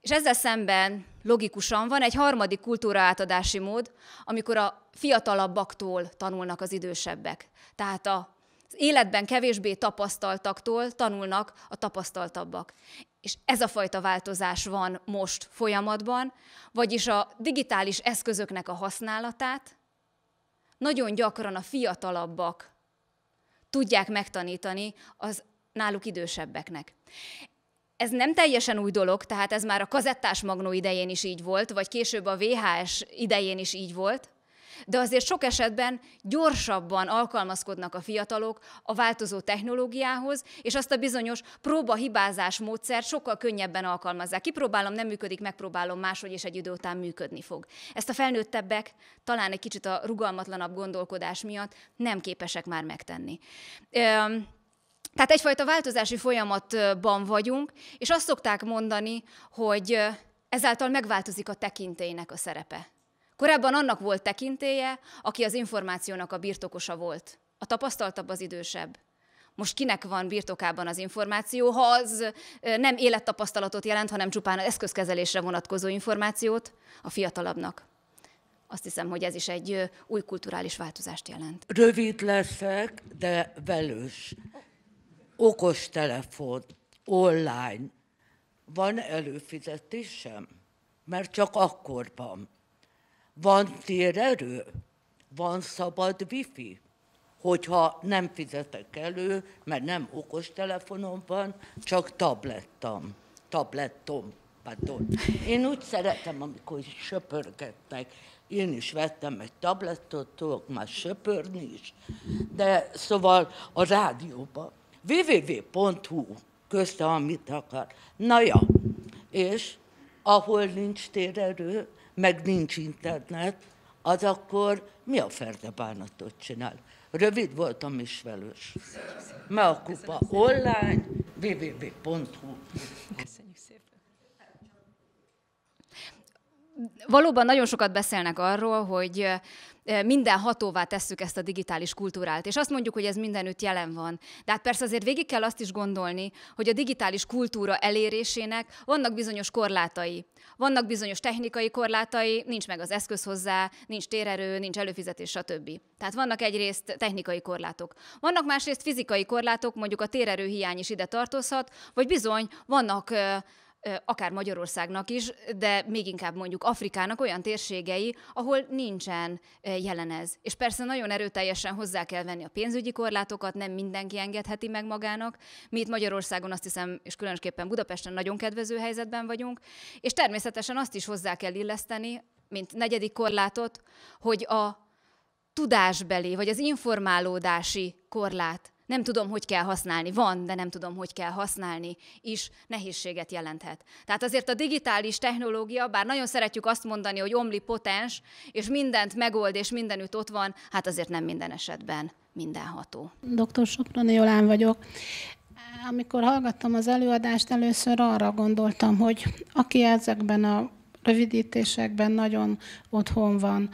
És ezzel szemben logikusan van egy harmadik kultúra átadási mód, amikor a fiatalabbaktól tanulnak az idősebbek. Tehát a életben kevésbé tapasztaltaktól tanulnak a tapasztaltabbak és ez a fajta változás van most folyamatban, vagyis a digitális eszközöknek a használatát nagyon gyakran a fiatalabbak tudják megtanítani az náluk idősebbeknek. Ez nem teljesen új dolog, tehát ez már a kazettás magnó idején is így volt, vagy később a VHS idején is így volt, de azért sok esetben gyorsabban alkalmazkodnak a fiatalok a változó technológiához, és azt a bizonyos próba-hibázás módszert sokkal könnyebben alkalmazzák. Kipróbálom, nem működik, megpróbálom máshogy, és egy idő után működni fog. Ezt a felnőttebbek talán egy kicsit a rugalmatlanabb gondolkodás miatt nem képesek már megtenni. Üm, tehát egyfajta változási folyamatban vagyunk, és azt szokták mondani, hogy ezáltal megváltozik a tekintélynek a szerepe. Korábban annak volt tekintéje, aki az információnak a birtokosa volt. A tapasztaltabb az idősebb. Most kinek van birtokában az információ, ha az nem élettapasztalatot jelent, hanem csupán az eszközkezelésre vonatkozó információt a fiatalabbnak. Azt hiszem, hogy ez is egy új kulturális változást jelent. Rövid leszek, de velős. Okos telefon, online. Van előfizetésem, Mert csak akkor van. Van térerő, van szabad wifi, hogyha nem fizetek elő, mert nem okos telefonom van, csak tablettam, tablettom. Pardon. Én úgy szeretem, amikor söpörgetnek. Én is vettem egy tablettot, tudok már söpörni is. De szóval a rádióban. www.hu közte, amit akar. Na ja, és ahol nincs térerő, meg nincs internet, az akkor mi a bánatot csinál? Rövid voltam is velős. Me a kupa online, www.hu. Köszönjük szépen. Valóban nagyon sokat beszélnek arról, hogy minden hatóvá tesszük ezt a digitális kultúrát, és azt mondjuk, hogy ez mindenütt jelen van. De hát persze azért végig kell azt is gondolni, hogy a digitális kultúra elérésének vannak bizonyos korlátai. Vannak bizonyos technikai korlátai, nincs meg az eszköz hozzá, nincs térerő, nincs előfizetés, stb. Tehát vannak egyrészt technikai korlátok. Vannak másrészt fizikai korlátok, mondjuk a térerő hiány is ide tartozhat, vagy bizony vannak akár Magyarországnak is, de még inkább mondjuk Afrikának olyan térségei, ahol nincsen jelen ez. És persze nagyon erőteljesen hozzá kell venni a pénzügyi korlátokat, nem mindenki engedheti meg magának. Mi itt Magyarországon azt hiszem, és különösképpen Budapesten nagyon kedvező helyzetben vagyunk, és természetesen azt is hozzá kell illeszteni, mint negyedik korlátot, hogy a tudásbeli vagy az informálódási korlát nem tudom, hogy kell használni. Van, de nem tudom, hogy kell használni, is nehézséget jelenthet. Tehát azért a digitális technológia, bár nagyon szeretjük azt mondani, hogy omli potens, és mindent megold, és mindenütt ott van, hát azért nem minden esetben mindenható. Dr. Soproni Jolán vagyok. Amikor hallgattam az előadást, először arra gondoltam, hogy aki ezekben a rövidítésekben nagyon otthon van,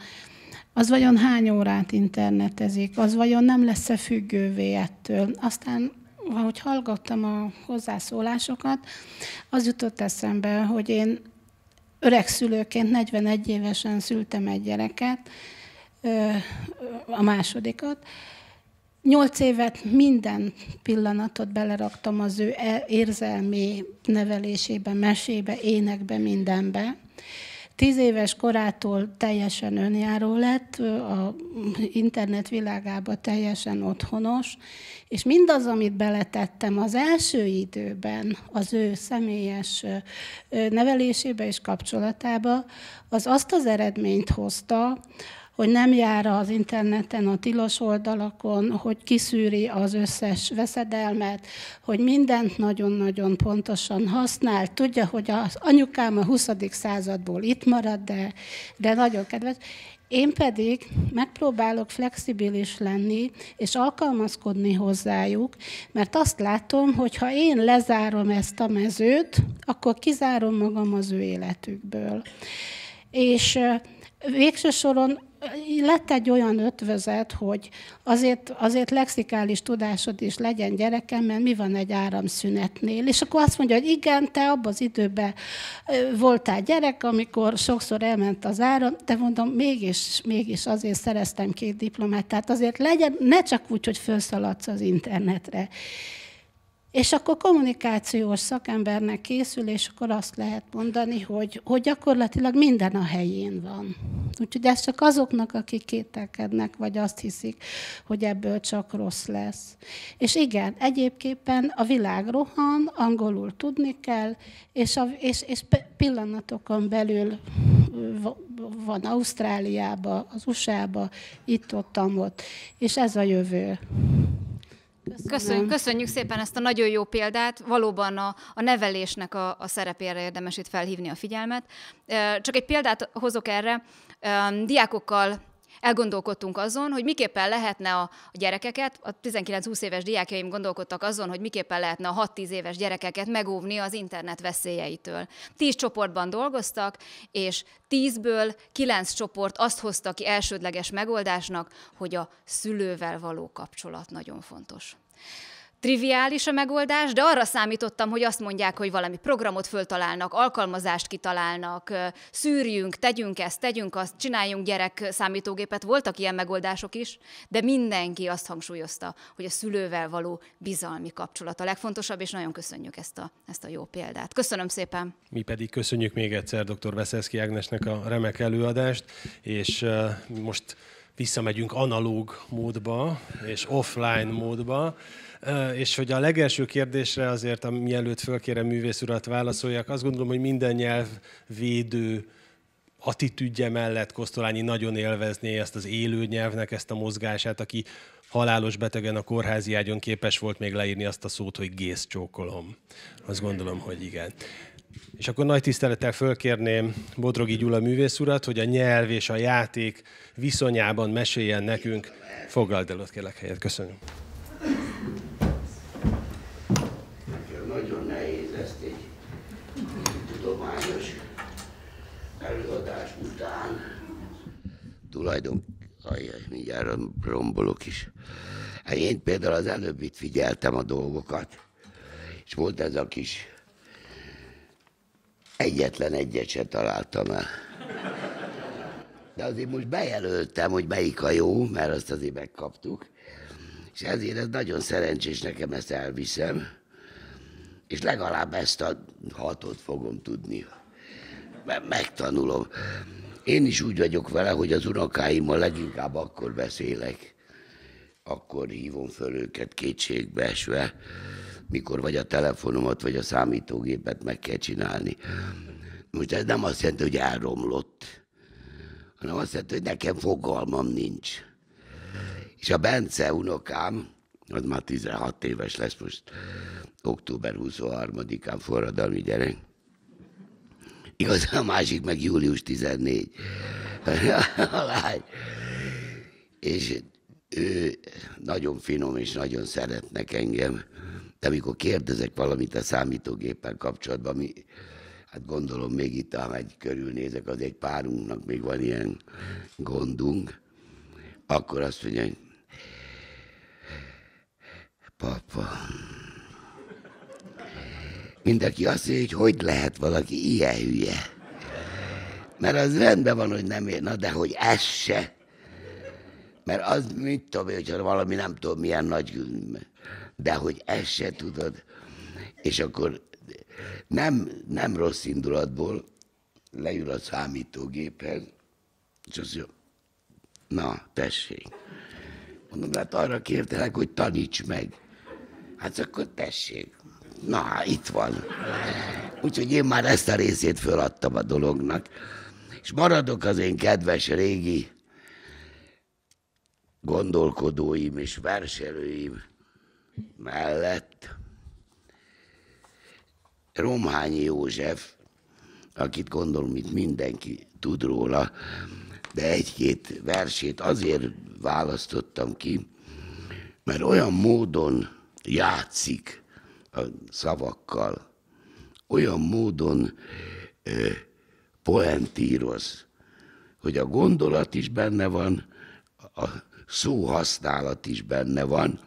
az vajon hány órát internetezik, az vajon nem lesz-e függővé ettől. Aztán ahogy hallgattam a hozzászólásokat, az jutott eszembe, hogy én öreg szülőként 41 évesen szültem egy gyereket, a másodikat. Nyolc évet minden pillanatot beleraktam az ő e- érzelmi nevelésébe, mesébe, énekbe, mindenbe. Tíz éves korától teljesen önjáró lett, a internet világába teljesen otthonos, és mindaz, amit beletettem az első időben az ő személyes nevelésébe és kapcsolatába, az azt az eredményt hozta, hogy nem jár az interneten, a tilos oldalakon, hogy kiszűri az összes veszedelmet, hogy mindent nagyon-nagyon pontosan használ, tudja, hogy az anyukám a 20. századból itt marad, de, de nagyon kedves. Én pedig megpróbálok flexibilis lenni, és alkalmazkodni hozzájuk, mert azt látom, hogy ha én lezárom ezt a mezőt, akkor kizárom magam az ő életükből. És végső soron lett egy olyan ötvözet, hogy azért, azért lexikális tudásod is legyen gyerekem, mert mi van egy áramszünetnél. És akkor azt mondja, hogy igen, te abban az időben voltál gyerek, amikor sokszor elment az áram, de mondom, mégis, mégis azért szereztem két diplomát. Tehát azért legyen, ne csak úgy, hogy felszaladsz az internetre. És akkor kommunikációs szakembernek készül, és akkor azt lehet mondani, hogy, hogy gyakorlatilag minden a helyén van. Úgyhogy ez csak azoknak, akik kételkednek, vagy azt hiszik, hogy ebből csak rossz lesz. És igen, egyébképpen a világ rohan, angolul tudni kell, és, a, és, és pillanatokon belül van Ausztráliába, az USA-ba, itt-ott, ott. És ez a jövő. Köszönjük, köszönjük szépen ezt a nagyon jó példát. Valóban a, a nevelésnek a, a szerepére érdemes itt felhívni a figyelmet. Csak egy példát hozok erre. Diákokkal elgondolkodtunk azon, hogy miképpen lehetne a gyerekeket, a 19-20 éves diákjaim gondolkodtak azon, hogy miképpen lehetne a 6-10 éves gyerekeket megóvni az internet veszélyeitől. Tíz csoportban dolgoztak, és tízből kilenc csoport azt hozta ki elsődleges megoldásnak, hogy a szülővel való kapcsolat nagyon fontos triviális a megoldás, de arra számítottam, hogy azt mondják, hogy valami programot föltalálnak, alkalmazást kitalálnak, szűrjünk, tegyünk ezt, tegyünk azt, csináljunk gyerek számítógépet, voltak ilyen megoldások is, de mindenki azt hangsúlyozta, hogy a szülővel való bizalmi kapcsolat a legfontosabb, és nagyon köszönjük ezt a, ezt a jó példát. Köszönöm szépen! Mi pedig köszönjük még egyszer dr. Veszeszki Ágnesnek a remek előadást, és most visszamegyünk analóg módba és offline módba, és hogy a legelső kérdésre azért, a mielőtt fölkérem művész urat válaszoljak, azt gondolom, hogy minden nyelv védő attitűdje mellett Kosztolányi nagyon élvezné ezt az élő nyelvnek, ezt a mozgását, aki halálos betegen a kórházi ágyon képes volt még leírni azt a szót, hogy gészcsókolom. Azt gondolom, hogy igen. És akkor nagy tisztelettel fölkérném Bodrogi Gyula művész urat, hogy a nyelv és a játék viszonyában meséljen nekünk. Foglald el ott kérlek helyet. Köszönöm. Nagyon nehéz ezt egy tudományos előadás után. Tulajdonképpen mindjárt rombolok is. Hát én például az előbb itt figyeltem a dolgokat, és volt ez a kis Egyetlen egyet se találtam el. De azért most bejelöltem, hogy melyik a jó, mert azt azért megkaptuk. És ezért ez nagyon szerencsés nekem, ezt elviszem. És legalább ezt a hatot fogom tudni. Mert megtanulom. Én is úgy vagyok vele, hogy az unokáimmal leginkább akkor beszélek. Akkor hívom föl őket kétségbeesve. esve mikor vagy a telefonomat, vagy a számítógépet meg kell csinálni. Most ez nem azt jelenti, hogy elromlott, hanem azt jelenti, hogy nekem fogalmam nincs. És a Bence unokám, az már 16 éves lesz most, október 23-án forradalmi gyerek. Igazán a másik meg július 14. a lány. És ő nagyon finom és nagyon szeretnek engem de amikor kérdezek valamit a számítógéppel kapcsolatban, ami, hát gondolom még itt, ha egy körülnézek, az egy párunknak még van ilyen gondunk, akkor azt mondja, hogy papa, mindenki azt mondja, hogy hogy lehet valaki ilyen hülye. Mert az rendben van, hogy nem ér, na de hogy ez se. Mert az, mit tudom, hogyha valami nem tudom milyen nagy de hogy ezt se tudod, és akkor nem, nem rossz indulatból leül a számítógéphez, és azt mondja, na, tessék. Mondom, hát arra kértelek, hogy taníts meg. Hát akkor tessék. Na, itt van. Úgyhogy én már ezt a részét föladtam a dolognak. És maradok az én kedves régi gondolkodóim és verselőim mellett Romhányi József, akit gondolom itt mindenki tud róla, de egy-két versét azért választottam ki, mert olyan módon játszik a szavakkal, olyan módon ö, poentíroz, hogy a gondolat is benne van, a szóhasználat is benne van,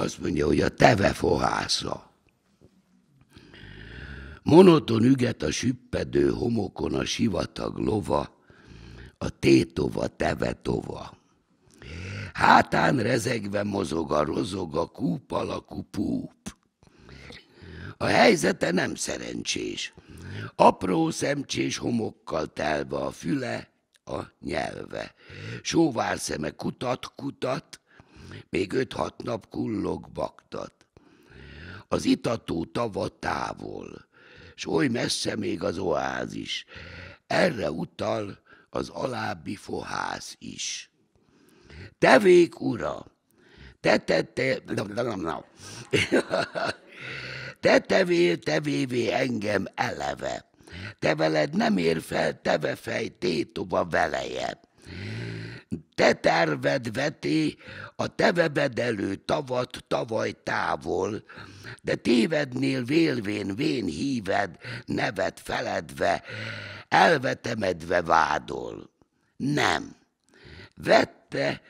azt mondja, hogy a teve fohásza. Monoton üget a süppedő homokon a sivatag lova, a tétova tevetova. Hátán rezegve mozog a rozog, a kúp alakú púp. A helyzete nem szerencsés. Apró szemcsés homokkal telve a füle, a nyelve. Sóvárszeme kutat-kutat, még öt-hat nap kullog baktat. Az itató tava távol, s oly messze még az oázis. Erre utal az alábbi fohász is. Tevék, ura! Te tette... Te tevél, tevévé engem eleve. Te veled nem ér fel, teve fej, tétova veleje te terved veté a tevebedelő tavat tavaly távol, de tévednél vélvén vén híved, nevet feledve, elvetemedve vádol. Nem. Vette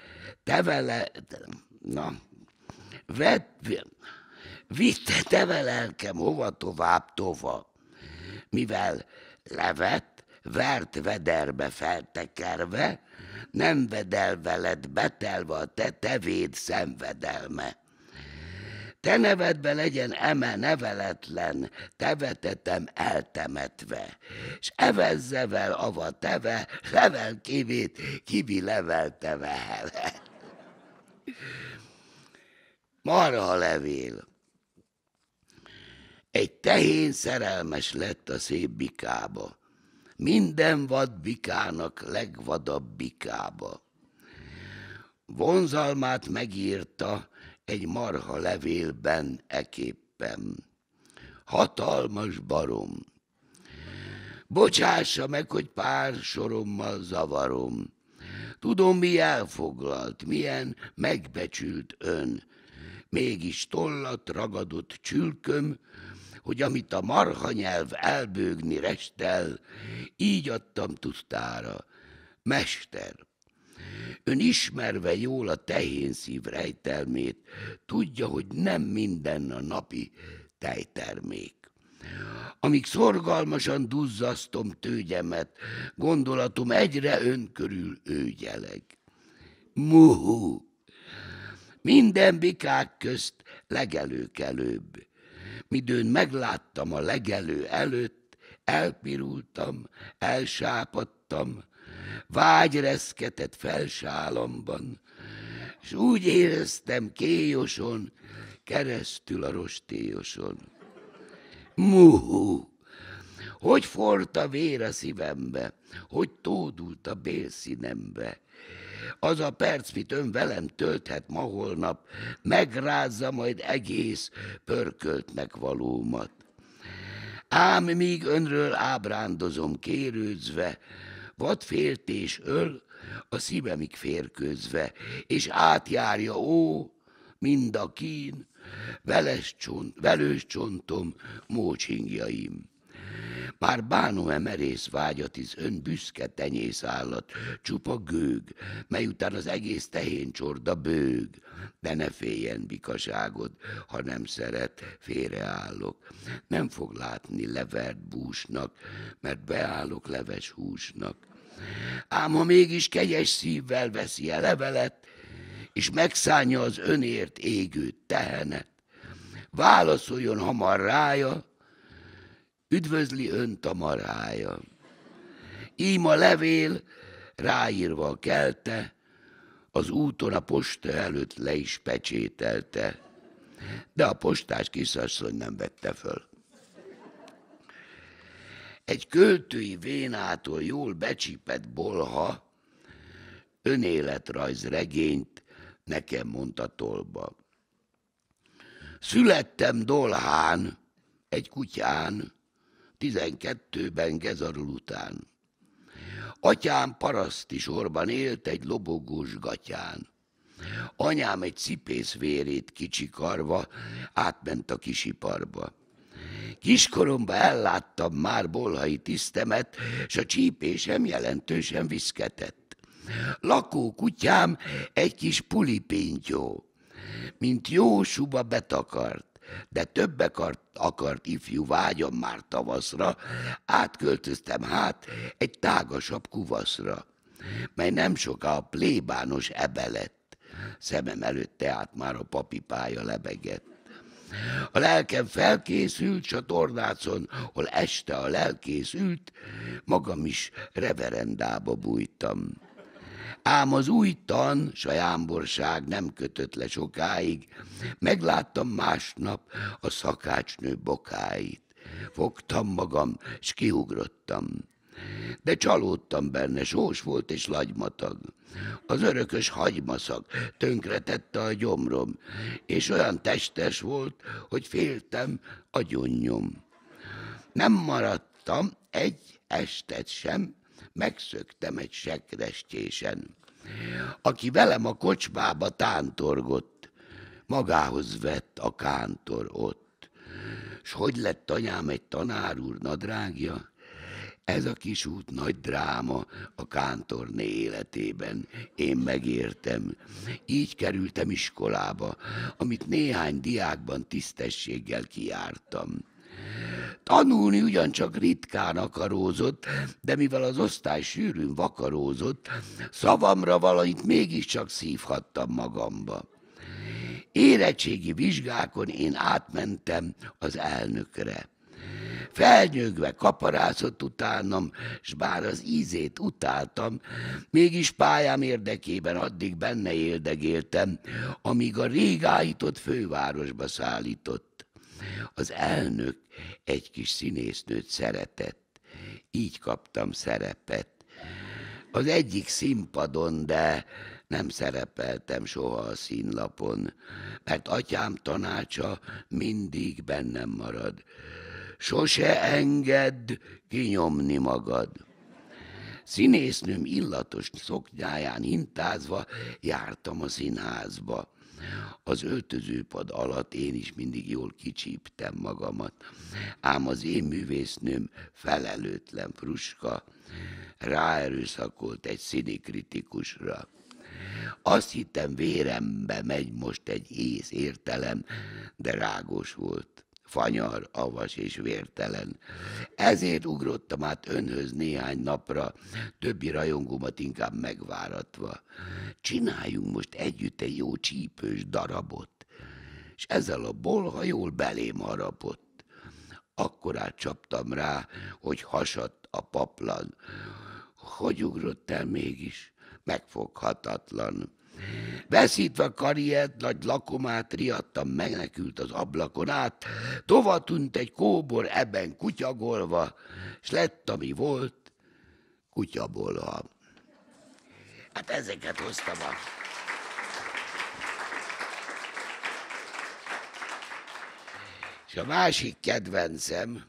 te vele, na, vett, vitte te velelkem hova tovább tova, mivel levet, vert vederbe feltekerve, nem vedel veled betelve a te tevéd szenvedelme. Te nevedbe legyen eme neveletlen, tevetetem eltemetve, és evezzevel ava teve, level kivét, kivi level teve Marha levél. Egy tehén szerelmes lett a szép bikába minden vad bikának legvadabb bikába. Vonzalmát megírta egy marha levélben eképpen. Hatalmas barom. Bocsássa meg, hogy pár sorommal zavarom. Tudom, mi elfoglalt, milyen megbecsült ön. Mégis tollat ragadott csülköm, hogy amit a marha nyelv elbőgni restel, így adtam tusztára. Mester, ön ismerve jól a tehén szív rejtelmét, tudja, hogy nem minden a napi tejtermék. Amíg szorgalmasan duzzasztom tőgyemet, gondolatom egyre önkörül őgyeleg. Muhu! Minden bikák közt legelőkelőbb midőn megláttam a legelő előtt, elpirultam, elsápadtam, vágy reszketett felsálamban, és úgy éreztem kéjoson, keresztül a rostélyoson. Muhu! Hogy forrt a vér a szívembe, hogy tódult a bélszínembe, az a perc, mit ön velem tölthet ma holnap, megrázza majd egész pörkölt megvalómat. Ám míg önről ábrándozom kérődzve, vad féltés öl, a szívemig férkőzve, és átjárja, ó, mind a kín, veles csont, velős csontom, mócsingjaim. Bár bánom-e merész vágyat, hisz ön büszke állat, csupa gőg, mely után az egész tehén csorda bőg. De ne féljen bikaságod, ha nem szeret, félreállok. Nem fog látni levert búsnak, mert beállok leves húsnak. Ám ha mégis kegyes szívvel veszi a levelet, és megszánja az önért égő tehenet, válaszoljon hamar rája, Üdvözli önt a marája. Íma levél, ráírva a kelte, az úton a posta előtt le is pecsételte, de a postás kisasszony nem vette föl. Egy költői vénától jól becsípett bolha önéletrajz regényt nekem mondta tolba. Születtem dolhán, egy kutyán, 12-ben Gezarul után. Atyám paraszti sorban élt egy lobogós gatyán. Anyám egy cipész vérét kicsikarva átment a kisiparba. Kiskoromban elláttam már bolhai tisztemet, s a csípésem jelentősen viszketett. Lakó kutyám egy kis pulipintyó, mint jó suba betakart de több akart, akart ifjú vágyom már tavaszra, átköltöztem hát egy tágasabb kuvaszra, mely nem soká a plébános ebe lett, szemem előtt tehát már a papipája lebegett. A lelkem felkészült tornácon, hol este a lelkész ült, magam is reverendába bújtam. Ám az új tan sajámborság nem kötött le sokáig, megláttam másnap a szakácsnő bokáit. Fogtam magam, s kiugrottam. De csalódtam benne, sós volt és lagymatag. Az örökös hagymaszak tönkretette a gyomrom, és olyan testes volt, hogy féltem a gyonnyom. Nem maradtam egy estet sem megszöktem egy sekrestésen. Aki velem a kocsmába tántorgott, magához vett a kántor ott. S hogy lett anyám egy tanár úr nadrágja? Ez a kis út nagy dráma a kántorné életében. Én megértem. Így kerültem iskolába, amit néhány diákban tisztességgel kiártam. Tanulni ugyancsak ritkán akarózott, de mivel az osztály sűrűn vakarózott, szavamra valamit mégiscsak szívhattam magamba. Érettségi vizsgákon én átmentem az elnökre. Felnyögve kaparászott utánam, s bár az ízét utáltam, mégis pályám érdekében addig benne érdegéltem, amíg a rég állított fővárosba szállított. Az elnök egy kis színésznőt szeretett, így kaptam szerepet. Az egyik színpadon, de nem szerepeltem soha a színlapon, mert atyám tanácsa mindig bennem marad. Sose engedd kinyomni magad. Színésznőm illatos szoknyáján hintázva jártam a színházba. Az öltözőpad alatt én is mindig jól kicsíptem magamat, ám az én művésznőm felelőtlen fruska ráerőszakolt egy színi kritikusra. Azt hittem vérembe megy most egy ész értelem, de rágos volt fanyar, avas és vértelen. Ezért ugrottam át önhöz néhány napra, többi rajongómat inkább megváratva. Csináljunk most együtt egy jó csípős darabot. És ezzel a bolha jól belém harapott. Akkor csaptam rá, hogy hasadt a paplan. Hogy ugrott el mégis? Megfoghatatlan. Veszítve a karriert, nagy lakomát riadtam, menekült az ablakon át, tova tűnt egy kóbor ebben kutyagolva, s lett, ami volt, kutyabolva. Hát ezeket hoztam a... És a másik kedvencem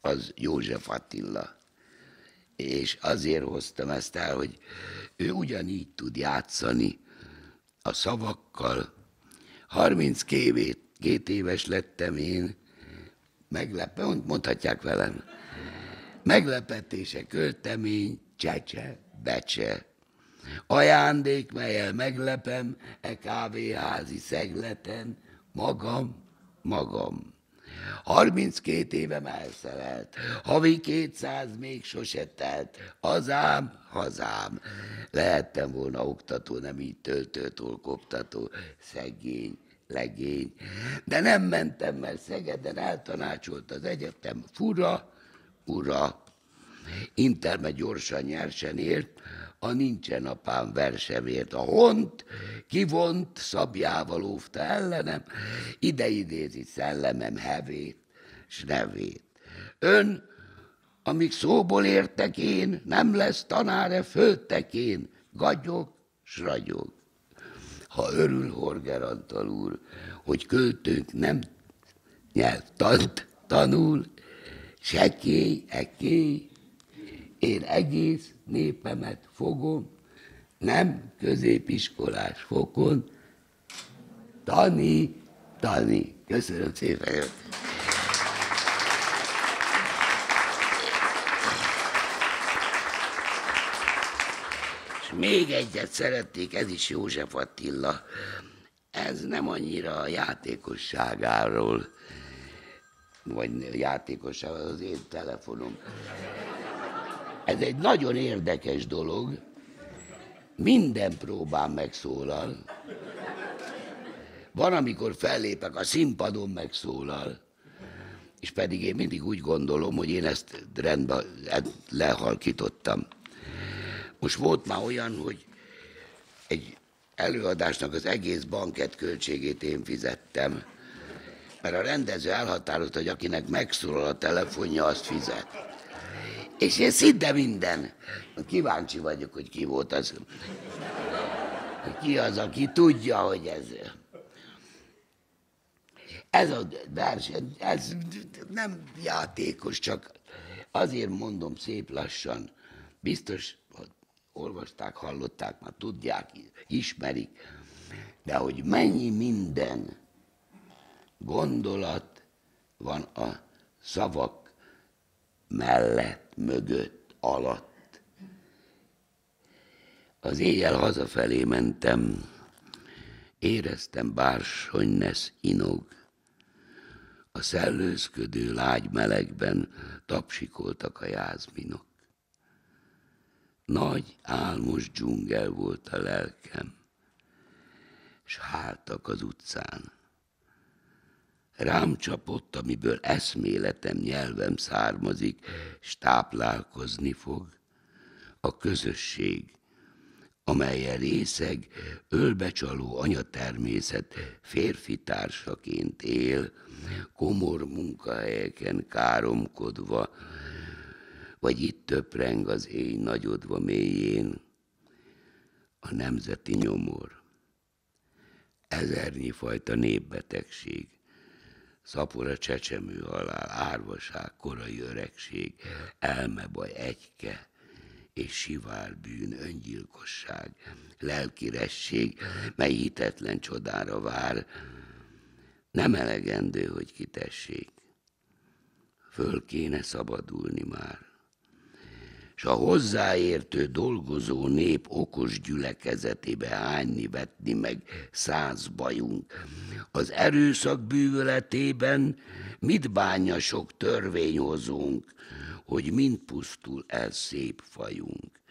az József Attila. És azért hoztam ezt el, hogy ő ugyanígy tud játszani a szavakkal. 32 éves lettem én, meglep, mondhatják velem, meglepetése, költemény, csecse, becse. Ajándék, melyel meglepem, e kávéházi szegleten, magam, magam. 32 évem elszalelt, havi 200 még sose telt, hazám, hazám. Lehettem volna oktató, nem így töltőtól koptató, szegény legény. De nem mentem, mert Szegeden eltanácsolt az egyetem, fura, ura, Interme gyorsan nyersen ért, a nincsen apám versemért a hont, kivont, szabjával óvta ellenem, ide idézi szellemem hevét, s nevét. Ön, amíg szóból értek én, nem lesz tanáre föltekén, gagyog, s ragyog. Ha örül Horger Antal úr, hogy költőnk nem nyelvtant tanul, sekély, ekély, én egész népemet fogom, nem középiskolás fokon, Tani, Tani. Köszönöm szépen. És még egyet szerették, ez is József Attila. Ez nem annyira a játékosságáról, vagy a az én telefonom. Ez egy nagyon érdekes dolog. Minden próbán megszólal. Van, amikor fellépek a színpadon, megszólal. És pedig én mindig úgy gondolom, hogy én ezt rendben lehalkítottam. Most volt már olyan, hogy egy előadásnak az egész banket költségét én fizettem, mert a rendező elhatározta, hogy akinek megszólal a telefonja, azt fizet. És én szinte minden. Kíváncsi vagyok, hogy ki volt az. Ki az, aki tudja, hogy ez... Ez a verseny, ez nem játékos, csak azért mondom szép lassan. Biztos, hogy olvasták, hallották, már tudják, ismerik. De hogy mennyi minden gondolat van a szavak mellett mögött, alatt. Az éjjel hazafelé mentem, éreztem bársony nesz inog. A szellőzködő lágy melegben tapsikoltak a jázminok. Nagy álmos dzsungel volt a lelkem, s háltak az utcán rám csapott, amiből eszméletem, nyelvem származik, s táplálkozni fog. A közösség, amelyen részeg, ölbecsaló anyatermészet férfi társaként él, komor munkahelyeken káromkodva, vagy itt töpreng az éj nagyodva mélyén a nemzeti nyomor. Ezernyi fajta népbetegség, szapora csecsemő halál, árvaság, korai öregség, elmebaj, egyke és sivár bűn, öngyilkosság, lelkiresség, mely hitetlen csodára vár, nem elegendő, hogy kitessék. Föl kéne szabadulni már s a hozzáértő dolgozó nép okos gyülekezetébe hányni, vetni meg száz bajunk. Az erőszak bűvöletében mit bánja sok törvényhozunk, hogy mind pusztul el szép fajunk.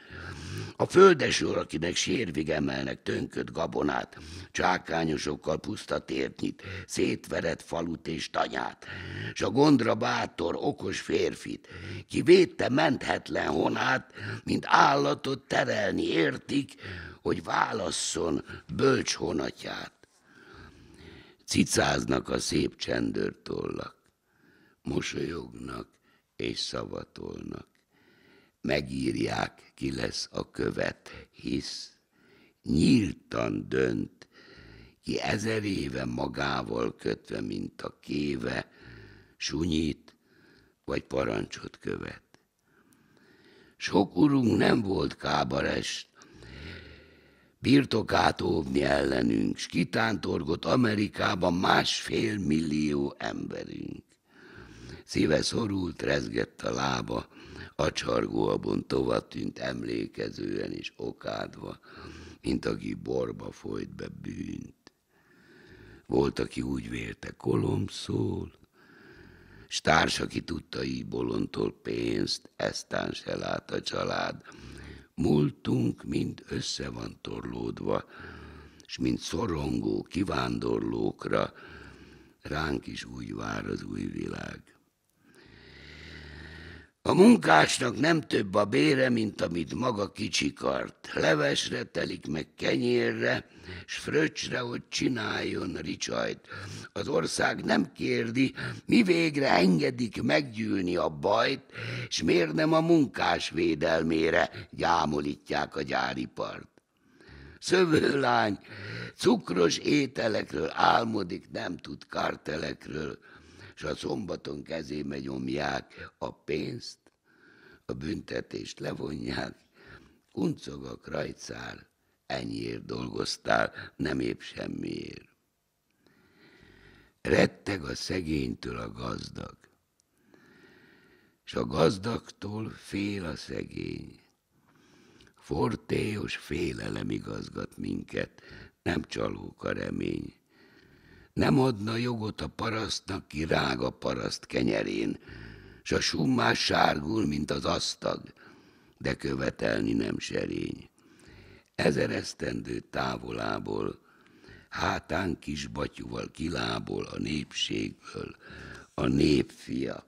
A úr, akinek sérvig emelnek tönköt gabonát, csákányosokkal puszta térnyit, szétverett falut és tanyát, s a gondra bátor, okos férfit, ki védte menthetlen honát, mint állatot terelni értik, hogy válasszon bölcs honatját. Cicáznak a szép csendőrtollak, mosolyognak és szavatolnak megírják, ki lesz a követ, hisz nyíltan dönt, ki ezer éve magával kötve, mint a kéve, sunyít vagy parancsot követ. Sok urunk nem volt kábarest, birtokát óvni ellenünk, s kitántorgott Amerikában másfél millió emberünk. Szíve szorult, rezgett a lába, a csargóabon tovább tűnt emlékezően és okádva, mint aki borba folyt be bűnt. Volt, aki úgy vélte, kolom szól, s társ, aki tudta így bolontól pénzt, eztán se lát a család. Múltunk mind össze van torlódva, s mint szorongó kivándorlókra, ránk is úgy vár az új világ. A munkásnak nem több a bére, mint amit maga kicsikart. Levesre telik meg kenyérre, s fröccsre, hogy csináljon ricsajt. Az ország nem kérdi, mi végre engedik meggyűlni a bajt, s miért nem a munkás védelmére gyámolítják a gyáripart. Szövőlány cukros ételekről álmodik, nem tud kartelekről, és a szombaton kezébe nyomják a pénzt, a büntetést levonják, kuncog a krajcár, ennyiért dolgoztál, nem épp semmiért. Retteg a szegénytől a gazdag, és a gazdagtól fél a szegény. Fortéos félelem igazgat minket, nem csalók a remény nem adna jogot a parasztnak, ki rág a paraszt kenyerén, s a summás sárgul, mint az asztag, de követelni nem serény. Ezer esztendő távolából, hátán kis batyúval kilából a népségből, a népfia.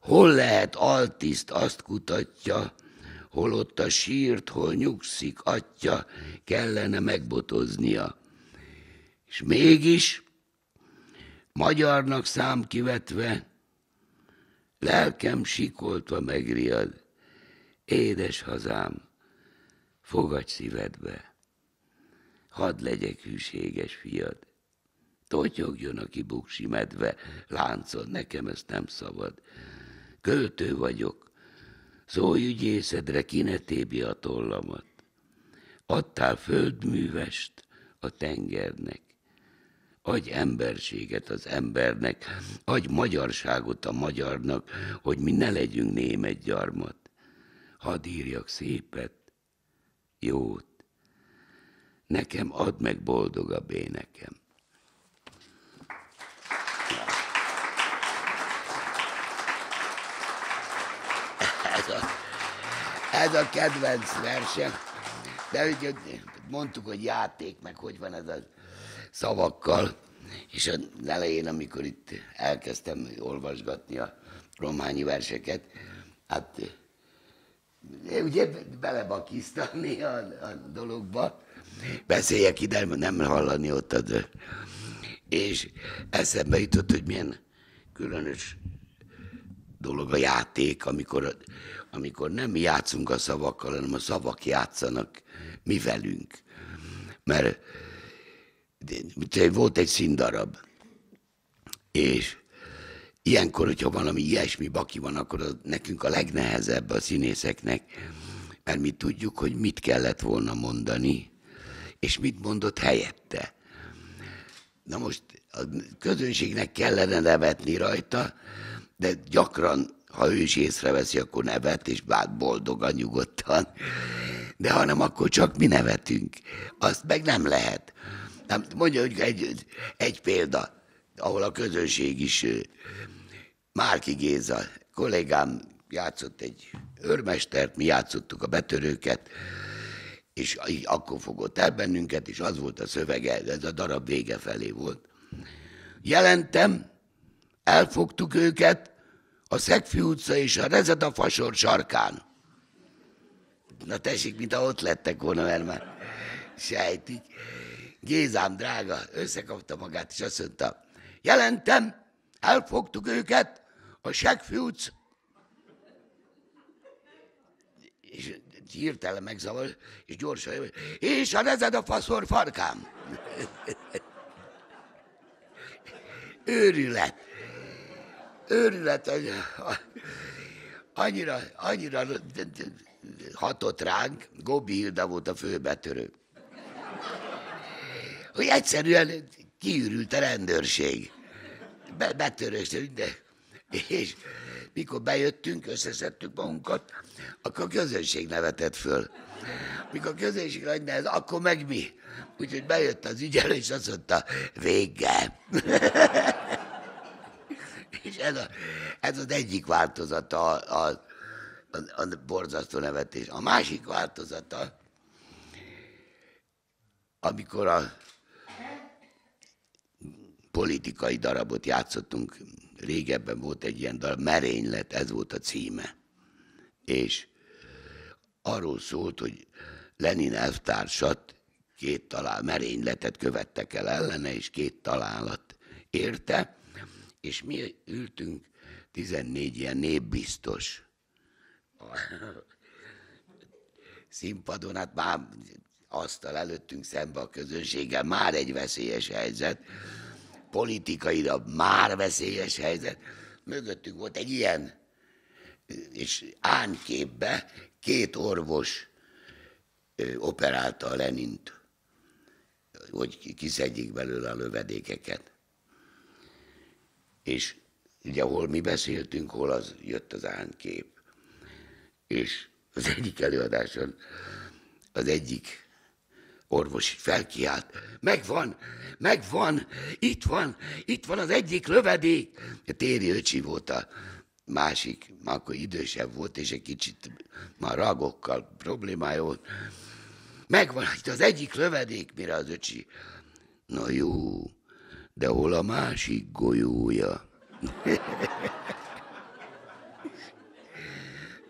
Hol lehet altiszt, azt kutatja, hol ott a sírt, hol nyugszik atya, kellene megbotoznia és mégis magyarnak szám kivetve, lelkem sikoltva megriad, édes hazám, fogadj szívedbe, hadd legyek hűséges fiad. Totyogjon a kibuksi medve, láncod, nekem ezt nem szabad. Költő vagyok, szólj ügyészedre, ki ne tébi a tollamat. Adtál földművest a tengernek, Adj emberséget az embernek, adj magyarságot a magyarnak, hogy mi ne legyünk német gyarmat. Hadd írjak szépet, jót. Nekem add meg boldogabb énekem. Ez a, ez a kedvenc versem. De ugye mondtuk, hogy játék, meg hogy van ez az szavakkal, és az elején, amikor itt elkezdtem olvasgatni a románi verseket, hát eh, ugye belebakisztani a, a dologba, beszéljek ide, nem hallani ott a dő. És eszembe jutott, hogy milyen különös dolog a játék, amikor, amikor nem játszunk a szavakkal, hanem a szavak játszanak mi velünk. Mert volt egy színdarab, és ilyenkor, hogyha valami ilyesmi baki van, akkor az nekünk a legnehezebb a színészeknek, mert mi tudjuk, hogy mit kellett volna mondani, és mit mondott helyette. Na most a közönségnek kellene nevetni rajta, de gyakran, ha ő is észreveszi, akkor nevet, és bár boldogan, nyugodtan. De hanem akkor csak mi nevetünk. Azt meg nem lehet nem, mondja, hogy egy, egy példa, ahol a közönség is, Márki Géza kollégám játszott egy őrmestert, mi játszottuk a betörőket, és akkor fogott el bennünket, és az volt a szövege, ez a darab vége felé volt. Jelentem, elfogtuk őket a Szegfi utca és a Rezet a Fasor sarkán. Na tessék, mint ott lettek volna, mert már sejtik. Gézám drága összekapta magát, és azt mondta, jelentem, elfogtuk őket, a Segfűc, és hirtelen megzavar, és gyorsan jövő, és a nezed a faszor farkám. Őrület. Őrület. Annyira, annyira hatott ránk, Gobi Hilda volt a főbetörő hogy egyszerűen kiürült a rendőrség. Be, betörögtől de És mikor bejöttünk, összeszedtük magunkat, akkor a közönség nevetett föl. Mikor a közönség nagy ez, akkor meg mi? Úgyhogy bejött az ügyelő, és azt mondta, vége. és ez, a, ez az egyik változata a, a, a, a borzasztó nevetés. A másik változata, amikor a politikai darabot játszottunk. Régebben volt egy ilyen darab, Merénylet, ez volt a címe. És arról szólt, hogy Lenin elvtársat két talál, merényletet követtek el ellene, és két találat érte, és mi ültünk 14 ilyen népbiztos színpadon, hát már asztal előttünk szembe a közönséggel, már egy veszélyes helyzet, politikailag már veszélyes helyzet. Mögöttük volt egy ilyen, és ányképbe két orvos operálta a Lenint, hogy kiszedjék belőle a lövedékeket. És ugye hol mi beszéltünk, hol az jött az ánkép. És az egyik előadáson az egyik orvos felkiált. Megvan, megvan, itt van, itt van az egyik lövedék. A téri öcsi volt a másik, már akkor idősebb volt, és egy kicsit már ragokkal problémája volt. Megvan itt az egyik lövedék, mire az öcsi. Na jó, de hol a másik golyója?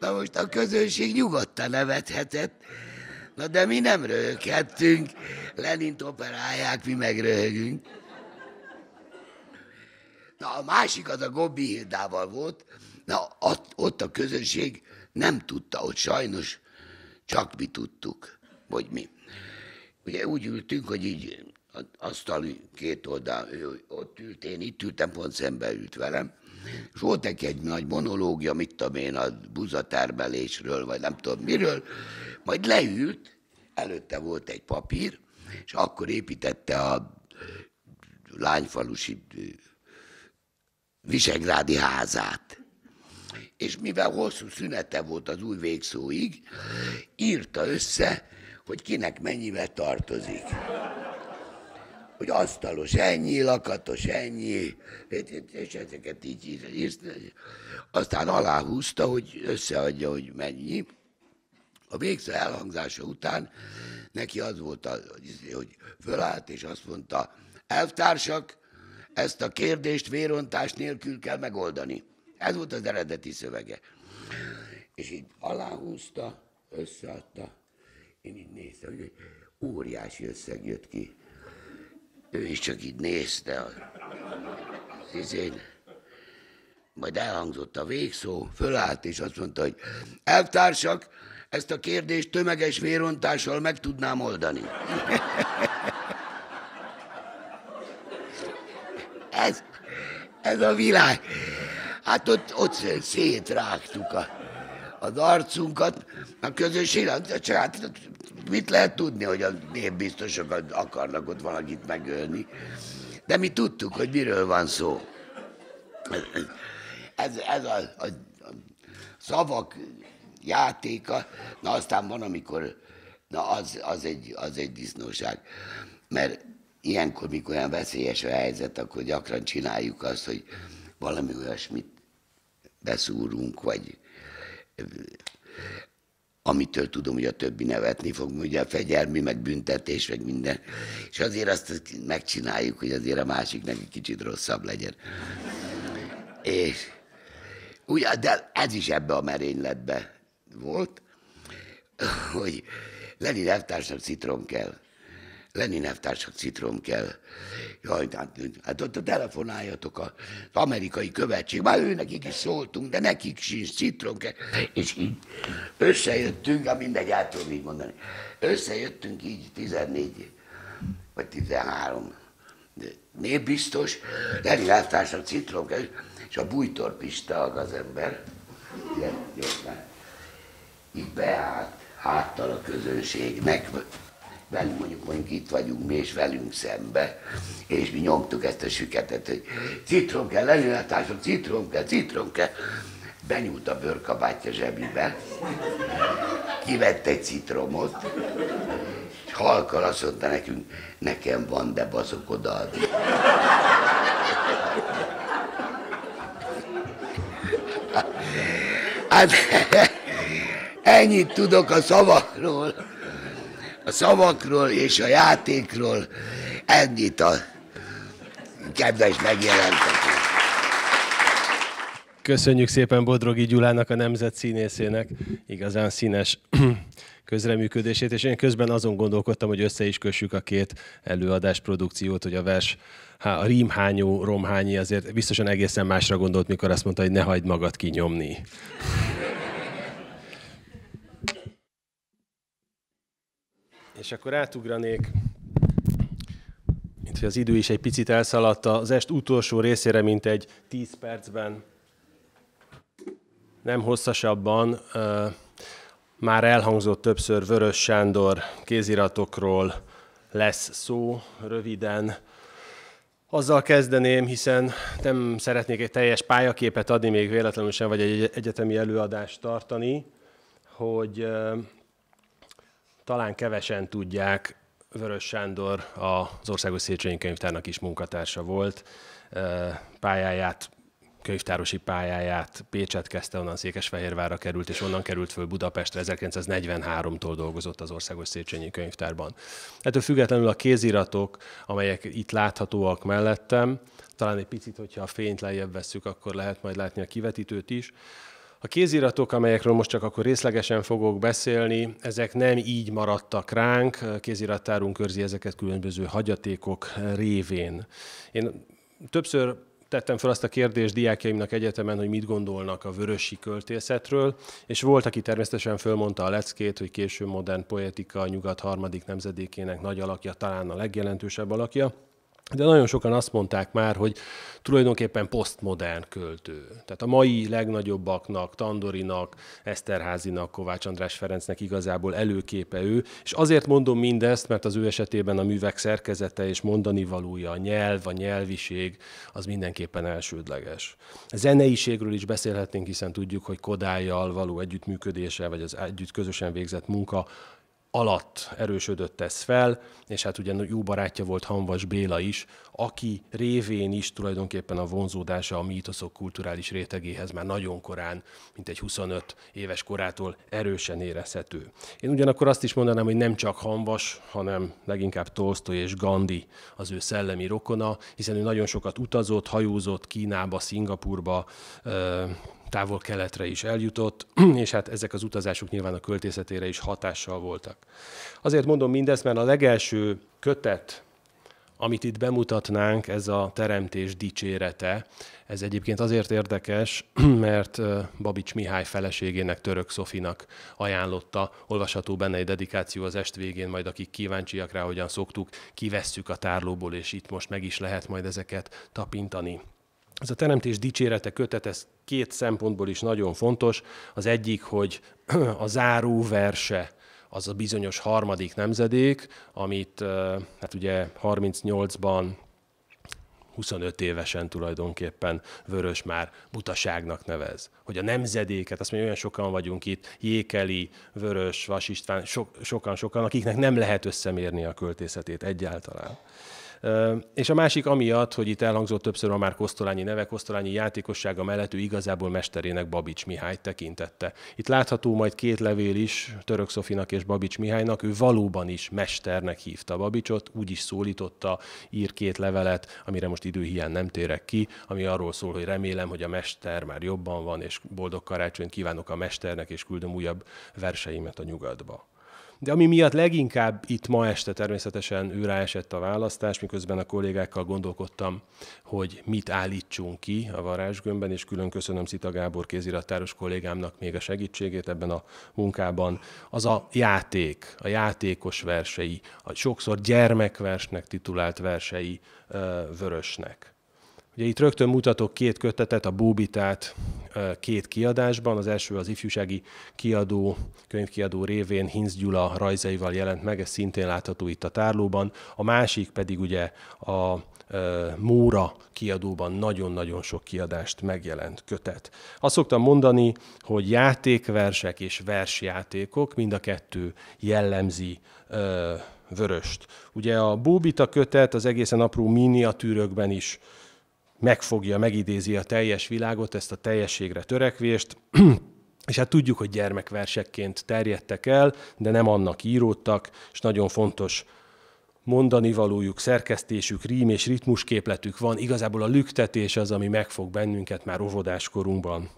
Na most a közönség nyugodtan nevethetett, Na de mi nem röhöghettünk, Lenint operálják, mi meg röhögünk. Na a másik az a Gobbi Hildával volt, na ott a közönség nem tudta, ott sajnos csak mi tudtuk, hogy mi. Ugye úgy ültünk, hogy így az asztali két oldal, ő ott ült, én itt ültem, pont szembe ült velem, és volt egy nagy monológia, mit tudom én, a buzatermelésről, vagy nem tudom miről, majd leült, előtte volt egy papír, és akkor építette a lányfalusi Visegrádi házát. És mivel hosszú szünete volt az új végszóig, írta össze, hogy kinek mennyivel tartozik. Hogy asztalos ennyi, lakatos ennyi, és ezeket így írta. Aztán aláhúzta, hogy összeadja, hogy mennyi. A végső elhangzása után neki az volt, a, izé, hogy fölállt, és azt mondta, elvtársak, ezt a kérdést vérontás nélkül kell megoldani. Ez volt az eredeti szövege. És így aláhúzta, összeadta. Én így néztem, hogy óriási összeg jött ki. Ő is csak így nézte. A... Izé, majd elhangzott a végszó, fölállt, és azt mondta, hogy elvtársak, ezt a kérdést tömeges vérontással meg tudnám oldani. ez, ez a világ. Hát ott, ott szétrágtuk a, az arcunkat, a közösség, hát mit lehet tudni, hogy a népbiztosokat akarnak ott valakit megölni. De mi tudtuk, hogy miről van szó. Ez, ez a, a, a szavak játéka. Na aztán van, amikor na az, az, egy, az egy disznóság. Mert ilyenkor, mikor olyan veszélyes a helyzet, akkor gyakran csináljuk azt, hogy valami olyasmit beszúrunk, vagy amitől tudom, hogy a többi nevetni fog, ugye a fegyelmi, meg büntetés, meg minden. És azért azt megcsináljuk, hogy azért a másiknak egy kicsit rosszabb legyen. És ugye, de ez is ebbe a merényletbe volt, hogy Lenin nevtársak citrom kell. Lenin nevtársak citrom kell. Jaj, hát, hát ott a telefonáljatok az amerikai követség, már őnekik is szóltunk, de nekik sincs citrom kell. És így összejöttünk, hát mindegy, el tudom így mondani. Összejöttünk így 14 vagy 13 biztos, Lenin nevtársak citrom kell, és a bújtorpista az ember. Igen, jó, így beállt háttal a közönségnek, velünk mondjuk, mondjuk itt vagyunk mi, és velünk szembe, és mi nyomtuk ezt a süketet, hogy citrom kell, előadások, citrom kell, citrom kell. Benyúlt a bőrkabátja zsebébe, kivett egy citromot, és halkal azt mondta nekünk, nekem van, de baszok odaadni. Hát, Ennyit tudok a szavakról, a szavakról és a játékról. Ennyit a kedves megjelentek. Köszönjük szépen Bodrogi Gyulának, a nemzet színészének igazán színes közreműködését, és én közben azon gondolkodtam, hogy össze is kössük a két előadás produkciót, hogy a vers há, a rímhányó, romhányi azért biztosan egészen másra gondolt, mikor azt mondta, hogy ne hagyd magad kinyomni. És akkor átugranék, mint hogy az idő is egy picit elszaladt az est utolsó részére, mint egy 10 percben, nem hosszasabban, már elhangzott többször Vörös Sándor kéziratokról lesz szó röviden. Azzal kezdeném, hiszen nem szeretnék egy teljes pályaképet adni, még véletlenül sem, vagy egy egyetemi előadást tartani, hogy talán kevesen tudják, Vörös Sándor az Országos Széchenyi Könyvtárnak is munkatársa volt. Pályáját, könyvtárosi pályáját Pécset kezdte, onnan Székesfehérvárra került, és onnan került föl Budapestre. 1943-tól dolgozott az Országos Széchenyi Könyvtárban. Ettől függetlenül a kéziratok, amelyek itt láthatóak mellettem, talán egy picit, hogyha a fényt lejjebb vesszük, akkor lehet majd látni a kivetítőt is a kéziratok, amelyekről most csak akkor részlegesen fogok beszélni, ezek nem így maradtak ránk, a kézirattárunk őrzi ezeket különböző hagyatékok révén. Én többször tettem fel azt a kérdést diákjaimnak egyetemen, hogy mit gondolnak a vörösi költészetről, és volt, aki természetesen fölmondta a leckét, hogy késő modern poetika a nyugat harmadik nemzedékének nagy alakja, talán a legjelentősebb alakja. De nagyon sokan azt mondták már, hogy tulajdonképpen posztmodern költő. Tehát a mai legnagyobbaknak, Tandorinak, Eszterházinak, Kovács András Ferencnek igazából előképe ő, és azért mondom mindezt, mert az ő esetében a művek szerkezete és mondani valója, a nyelv, a nyelviség, az mindenképpen elsődleges. A zeneiségről is beszélhetnénk, hiszen tudjuk, hogy Kodályjal való együttműködése, vagy az együtt közösen végzett munka alatt erősödött ez fel, és hát ugye jó barátja volt Hanvas Béla is, aki révén is tulajdonképpen a vonzódása a mítoszok kulturális rétegéhez már nagyon korán, mint egy 25 éves korától erősen érezhető. Én ugyanakkor azt is mondanám, hogy nem csak Hanvas, hanem leginkább Tolstoy és Gandhi az ő szellemi rokona, hiszen ő nagyon sokat utazott, hajózott Kínába, Szingapurba, távol-keletre is eljutott, és hát ezek az utazások nyilván a költészetére is hatással voltak. Azért mondom mindezt, mert a legelső kötet, amit itt bemutatnánk, ez a Teremtés dicsérete. Ez egyébként azért érdekes, mert Babics Mihály feleségének, Török Szofinak ajánlotta, olvasható benne egy dedikáció az est végén, majd akik kíváncsiak rá, hogyan szoktuk, kivesszük a tárlóból, és itt most meg is lehet majd ezeket tapintani. Ez a teremtés dicsérete kötet, ez két szempontból is nagyon fontos. Az egyik, hogy a záró verse az a bizonyos harmadik nemzedék, amit hát ugye 38-ban 25 évesen tulajdonképpen Vörös már butaságnak nevez. Hogy a nemzedéket, azt mondja, olyan sokan vagyunk itt, Jékeli, Vörös, Vas István, so, sokan-sokan, akiknek nem lehet összemérni a költészetét egyáltalán. És a másik amiatt, hogy itt elhangzott többször a már Kosztolányi neve, Kosztolányi játékossága mellett ő igazából mesterének Babics Mihály tekintette. Itt látható majd két levél is Török Szofinak és Babics Mihálynak, ő valóban is mesternek hívta Babicsot, úgy is szólította, ír két levelet, amire most időhiány nem térek ki, ami arról szól, hogy remélem, hogy a mester már jobban van, és boldog karácsonyt kívánok a mesternek, és küldöm újabb verseimet a nyugatba. De ami miatt leginkább itt ma este természetesen őre esett a választás, miközben a kollégákkal gondolkodtam, hogy mit állítsunk ki a varázsgömbben, és külön köszönöm Szita Gábor kézirattáros kollégámnak még a segítségét ebben a munkában, az a játék, a játékos versei, a sokszor gyermekversnek titulált versei Vörösnek. Ugye itt rögtön mutatok két kötetet, a Búbitát két kiadásban. Az első az ifjúsági kiadó, könyvkiadó révén Hinz Gyula rajzaival jelent meg, ez szintén látható itt a tárlóban. A másik pedig ugye a Móra kiadóban nagyon-nagyon sok kiadást megjelent kötet. Azt szoktam mondani, hogy játékversek és versjátékok mind a kettő jellemzi vöröst. Ugye a Búbita kötet az egészen apró miniatűrökben is megfogja, megidézi a teljes világot, ezt a teljességre törekvést, és hát tudjuk, hogy gyermekversekként terjedtek el, de nem annak íródtak, és nagyon fontos mondani valójuk, szerkesztésük, rím és ritmusképletük van, igazából a lüktetés az, ami megfog bennünket már óvodáskorunkban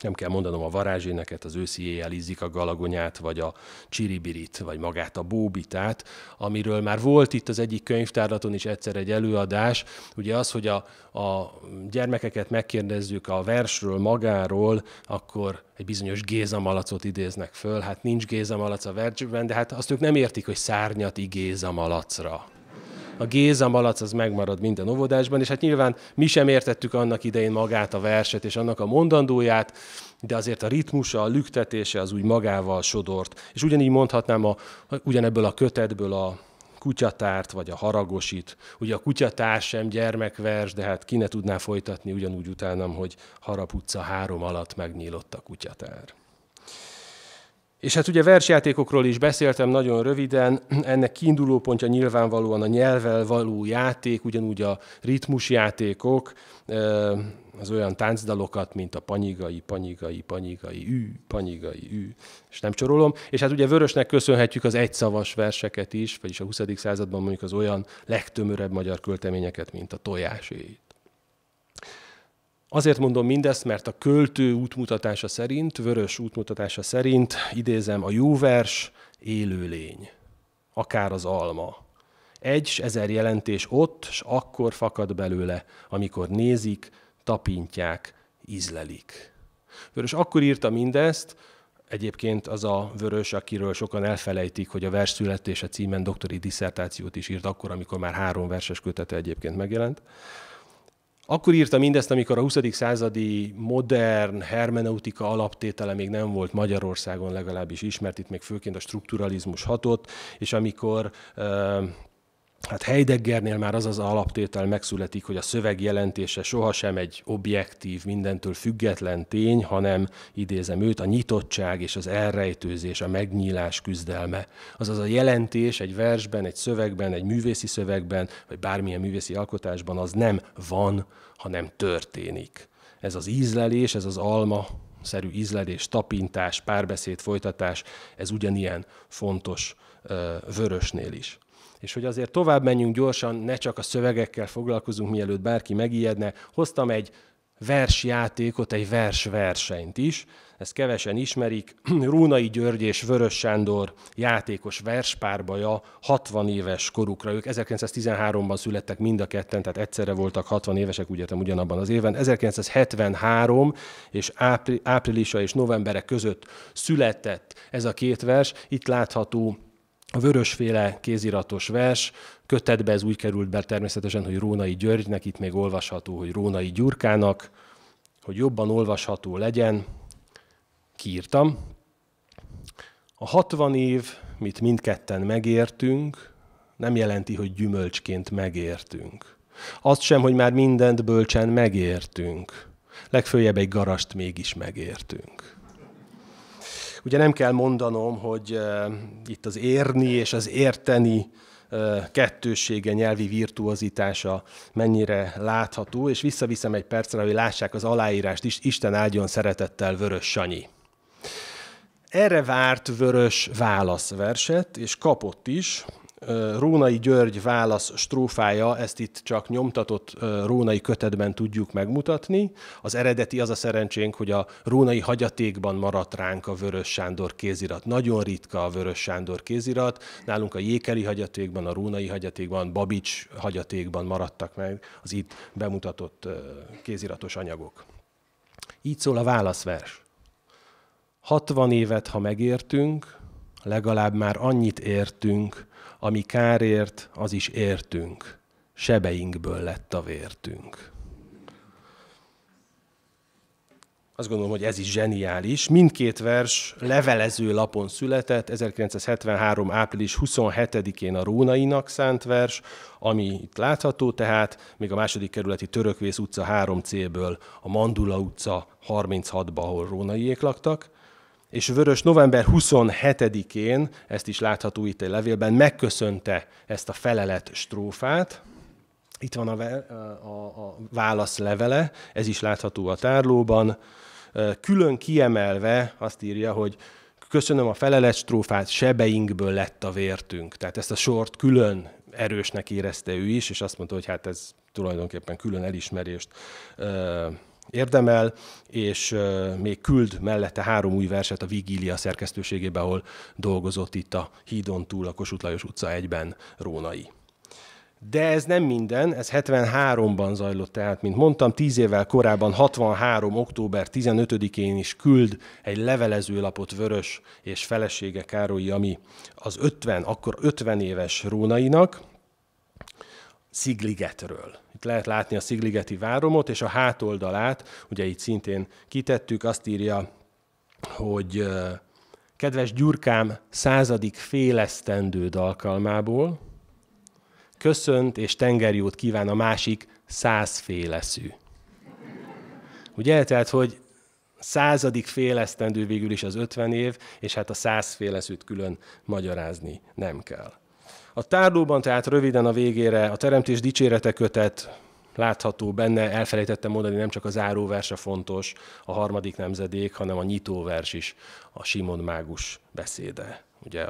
nem kell mondanom a varázséneket, az őszi éjjel ízik a galagonyát, vagy a csiribirit, vagy magát a bóbitát, amiről már volt itt az egyik könyvtárlaton is egyszer egy előadás. Ugye az, hogy a, a gyermekeket megkérdezzük a versről magáról, akkor egy bizonyos gézamalacot idéznek föl. Hát nincs gézamalac a versben, de hát azt ők nem értik, hogy szárnyat igézamalacra a géza malac az megmarad minden óvodásban, és hát nyilván mi sem értettük annak idején magát a verset és annak a mondandóját, de azért a ritmusa, a lüktetése az úgy magával sodort. És ugyanígy mondhatnám a, ugyanebből a kötetből a, kutyatárt, vagy a haragosit. Ugye a kutyatár sem gyermekvers, de hát ki ne tudná folytatni ugyanúgy utánam, hogy Harap utca három alatt megnyílott a kutyatár. És hát ugye versjátékokról is beszéltem nagyon röviden, ennek kiinduló pontja nyilvánvalóan a nyelvel való játék, ugyanúgy a ritmusjátékok, az olyan táncdalokat, mint a panyigai, panyigai, panyigai, ű, panyigai, ű, és nem csorolom. És hát ugye vörösnek köszönhetjük az egyszavas verseket is, vagyis a 20. században mondjuk az olyan legtömörebb magyar költeményeket, mint a tojásét. Azért mondom mindezt, mert a költő útmutatása szerint, vörös útmutatása szerint, idézem, a jó vers élőlény, akár az alma. Egy s ezer jelentés ott, s akkor fakad belőle, amikor nézik, tapintják, ízlelik. Vörös akkor írta mindezt, Egyébként az a vörös, akiről sokan elfelejtik, hogy a vers születése címen doktori diszertációt is írt akkor, amikor már három verses kötete egyébként megjelent. Akkor írta mindezt, amikor a 20. századi modern hermeneutika alaptétele még nem volt Magyarországon legalábbis ismert, itt még főként a strukturalizmus hatott, és amikor Hát Heideggernél már az az alaptétel megszületik, hogy a szöveg jelentése sohasem egy objektív, mindentől független tény, hanem, idézem őt, a nyitottság és az elrejtőzés, a megnyílás küzdelme. Azaz a jelentés egy versben, egy szövegben, egy művészi szövegben, vagy bármilyen művészi alkotásban az nem van, hanem történik. Ez az ízlelés, ez az alma szerű ízlelés, tapintás, párbeszéd, folytatás, ez ugyanilyen fontos vörösnél is és hogy azért tovább menjünk gyorsan, ne csak a szövegekkel foglalkozunk, mielőtt bárki megijedne, hoztam egy versjátékot, egy versversenyt is. Ezt kevesen ismerik. Rónai György és Vörös Sándor játékos verspárbaja 60 éves korukra. Ők 1913-ban születtek mind a ketten, tehát egyszerre voltak 60 évesek, úgy értem ugyanabban az évben. 1973 és áprilisa és novembere között született ez a két vers. Itt látható a vörösféle kéziratos vers, kötetbe ez úgy került be természetesen, hogy Rónai Györgynek, itt még olvasható, hogy Rónai Gyurkának, hogy jobban olvasható legyen, kiírtam. A hatvan év, mit mindketten megértünk, nem jelenti, hogy gyümölcsként megértünk. Azt sem, hogy már mindent bölcsen megértünk. Legfőjebb egy garast mégis megértünk. Ugye nem kell mondanom, hogy eh, itt az érni és az érteni eh, kettőssége, nyelvi virtuozitása mennyire látható, és visszaviszem egy percre, hogy lássák az aláírást is, Isten áldjon szeretettel Vörös Sanyi. Erre várt Vörös válaszverset, és kapott is, Rónai György válasz strófája, ezt itt csak nyomtatott rónai kötetben tudjuk megmutatni. Az eredeti az a szerencsénk, hogy a rónai hagyatékban maradt ránk a Vörös Sándor kézirat. Nagyon ritka a Vörös Sándor kézirat. Nálunk a Jékeli hagyatékban, a rónai hagyatékban, Babics hagyatékban maradtak meg az itt bemutatott kéziratos anyagok. Így szól a válaszvers. 60 évet, ha megértünk, legalább már annyit értünk, ami kárért, az is értünk. Sebeinkből lett a vértünk. Azt gondolom, hogy ez is zseniális. Mindkét vers levelező lapon született, 1973. április 27-én a Rónainak szánt vers, ami itt látható, tehát még a második kerületi Törökvész utca 3C-ből a Mandula utca 36-ba, ahol Rónaiék laktak és Vörös november 27-én, ezt is látható itt egy levélben, megköszönte ezt a felelet strófát. Itt van a, a, a válasz levele, ez is látható a tárlóban. Külön kiemelve azt írja, hogy köszönöm a felelet strófát, sebeinkből lett a vértünk. Tehát ezt a sort külön erősnek érezte ő is, és azt mondta, hogy hát ez tulajdonképpen külön elismerést érdemel, és még küld mellette három új verset a Vigília szerkesztőségébe, ahol dolgozott itt a hídon túl a Kossuth Lajos utca egyben Rónai. De ez nem minden, ez 73-ban zajlott, tehát, mint mondtam, 10 évvel korábban, 63. október 15-én is küld egy levelezőlapot Vörös és felesége Károlyi, ami az 50, akkor 50 éves Rónainak, Szigligetről itt lehet látni a Szigligeti váromot, és a hátoldalát, ugye itt szintén kitettük, azt írja, hogy kedves Gyurkám századik félesztendőd alkalmából, köszönt és tengerjót kíván a másik százféleszű. Ugye? Tehát, hogy századik félesztendő végül is az ötven év, és hát a százféleszűt külön magyarázni nem kell. A tárlóban tehát röviden a végére a Teremtés dicsérete kötet látható benne, elfelejtettem mondani, nem csak a záróverse fontos, a harmadik nemzedék, hanem a nyitóvers is, a Simon Mágus beszéde ugye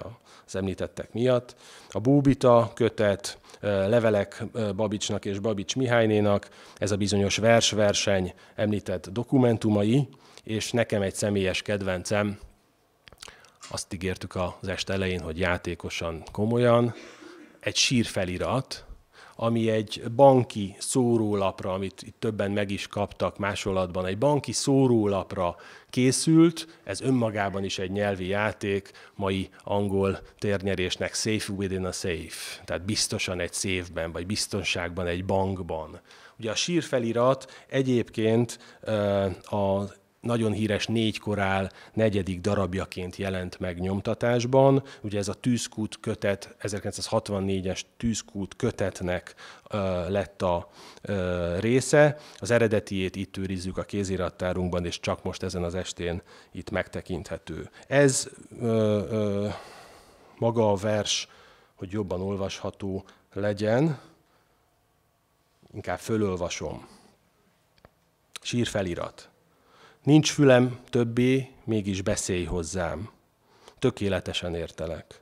az említettek miatt. A Búbita kötet, levelek Babicsnak és Babics Mihálynénak, ez a bizonyos versverseny említett dokumentumai, és nekem egy személyes kedvencem, azt ígértük az este elején, hogy játékosan, komolyan. Egy sírfelirat, ami egy banki szórólapra, amit itt többen meg is kaptak másolatban, egy banki szórólapra készült, ez önmagában is egy nyelvi játék, mai angol térnyerésnek safe within a safe, tehát biztosan egy széfben, vagy biztonságban egy bankban. Ugye a sírfelirat egyébként az nagyon híres négykorál negyedik darabjaként jelent meg nyomtatásban. Ugye ez a tűzkút kötet, 1964-es tűzkút kötetnek ö, lett a ö, része. Az eredetiét itt őrizzük a kézirattárunkban, és csak most ezen az estén itt megtekinthető. Ez ö, ö, maga a vers, hogy jobban olvasható legyen, inkább fölolvasom. Sírfelirat. Nincs fülem többé, mégis beszélj hozzám. Tökéletesen értelek.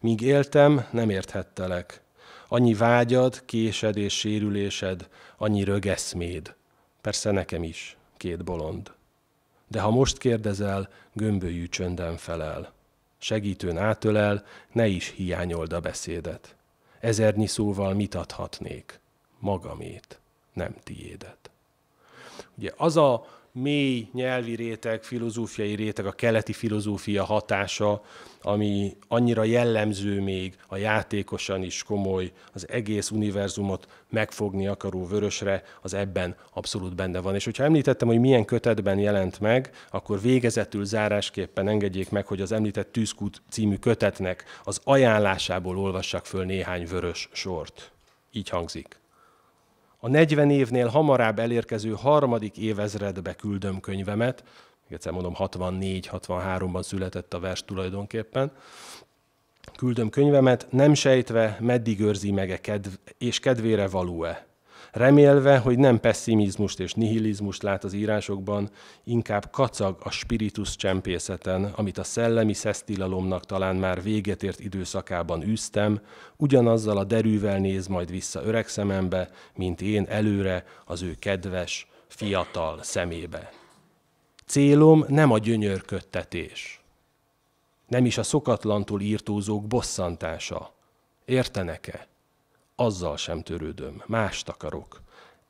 Míg éltem, nem érthettelek. Annyi vágyad, késed és sérülésed, annyi rögeszméd. Persze nekem is, két bolond. De ha most kérdezel, gömbölyű csöndem felel. Segítőn átölel, ne is hiányold a beszédet. Ezernyi szóval mit adhatnék? Magamét, nem tiédet. Ugye az a mély nyelvi réteg, filozófiai réteg, a keleti filozófia hatása, ami annyira jellemző még a játékosan is komoly, az egész univerzumot megfogni akaró vörösre, az ebben abszolút benne van. És hogyha említettem, hogy milyen kötetben jelent meg, akkor végezetül zárásképpen engedjék meg, hogy az említett Tűzkút című kötetnek az ajánlásából olvassak föl néhány vörös sort. Így hangzik a 40 évnél hamarabb elérkező harmadik évezredbe küldöm könyvemet, egyszer mondom, 64-63-ban született a vers tulajdonképpen, küldöm könyvemet, nem sejtve, meddig őrzi meg -e kedv, és kedvére való-e remélve, hogy nem pessimizmust és nihilizmust lát az írásokban, inkább kacag a spiritus csempészeten, amit a szellemi szesztilalomnak talán már véget ért időszakában üztem, ugyanazzal a derűvel néz majd vissza öreg szemembe, mint én előre az ő kedves, fiatal szemébe. Célom nem a gyönyörködtetés, nem is a szokatlantól írtózók bosszantása. Értenek-e? azzal sem törődöm, mást akarok.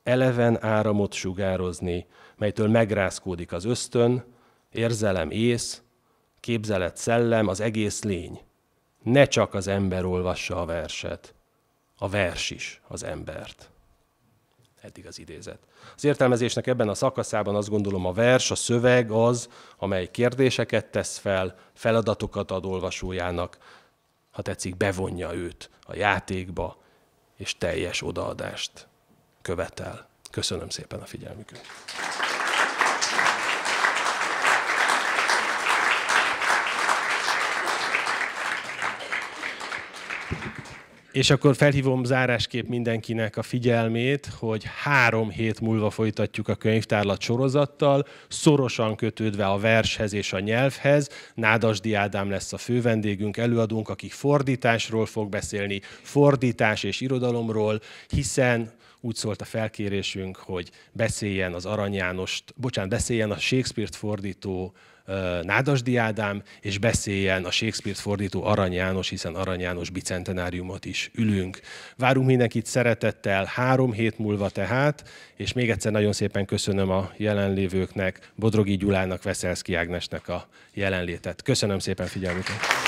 Eleven áramot sugározni, melytől megrázkódik az ösztön, érzelem ész, képzelet szellem, az egész lény. Ne csak az ember olvassa a verset, a vers is az embert. Eddig az idézet. Az értelmezésnek ebben a szakaszában azt gondolom a vers, a szöveg az, amely kérdéseket tesz fel, feladatokat ad olvasójának, ha tetszik, bevonja őt a játékba, és teljes odaadást követel. Köszönöm szépen a figyelmüket! És akkor felhívom zárásképp mindenkinek a figyelmét, hogy három hét múlva folytatjuk a könyvtárlat sorozattal, szorosan kötődve a vershez és a nyelvhez. Nádasdi Ádám lesz a fővendégünk, előadunk, aki fordításról fog beszélni, fordítás és irodalomról, hiszen úgy szólt a felkérésünk, hogy beszéljen az Arany Jánost, bocsánat, beszéljen a Shakespeare-t fordító Nádasdi Ádám, és beszéljen a Shakespeare-t fordító Arany János, hiszen Arany János bicentenáriumot is ülünk. Várunk mindenkit szeretettel három hét múlva tehát, és még egyszer nagyon szépen köszönöm a jelenlévőknek, Bodrogi Gyulának, Veszelszki Ágnesnek a jelenlétet. Köszönöm szépen figyelmüket!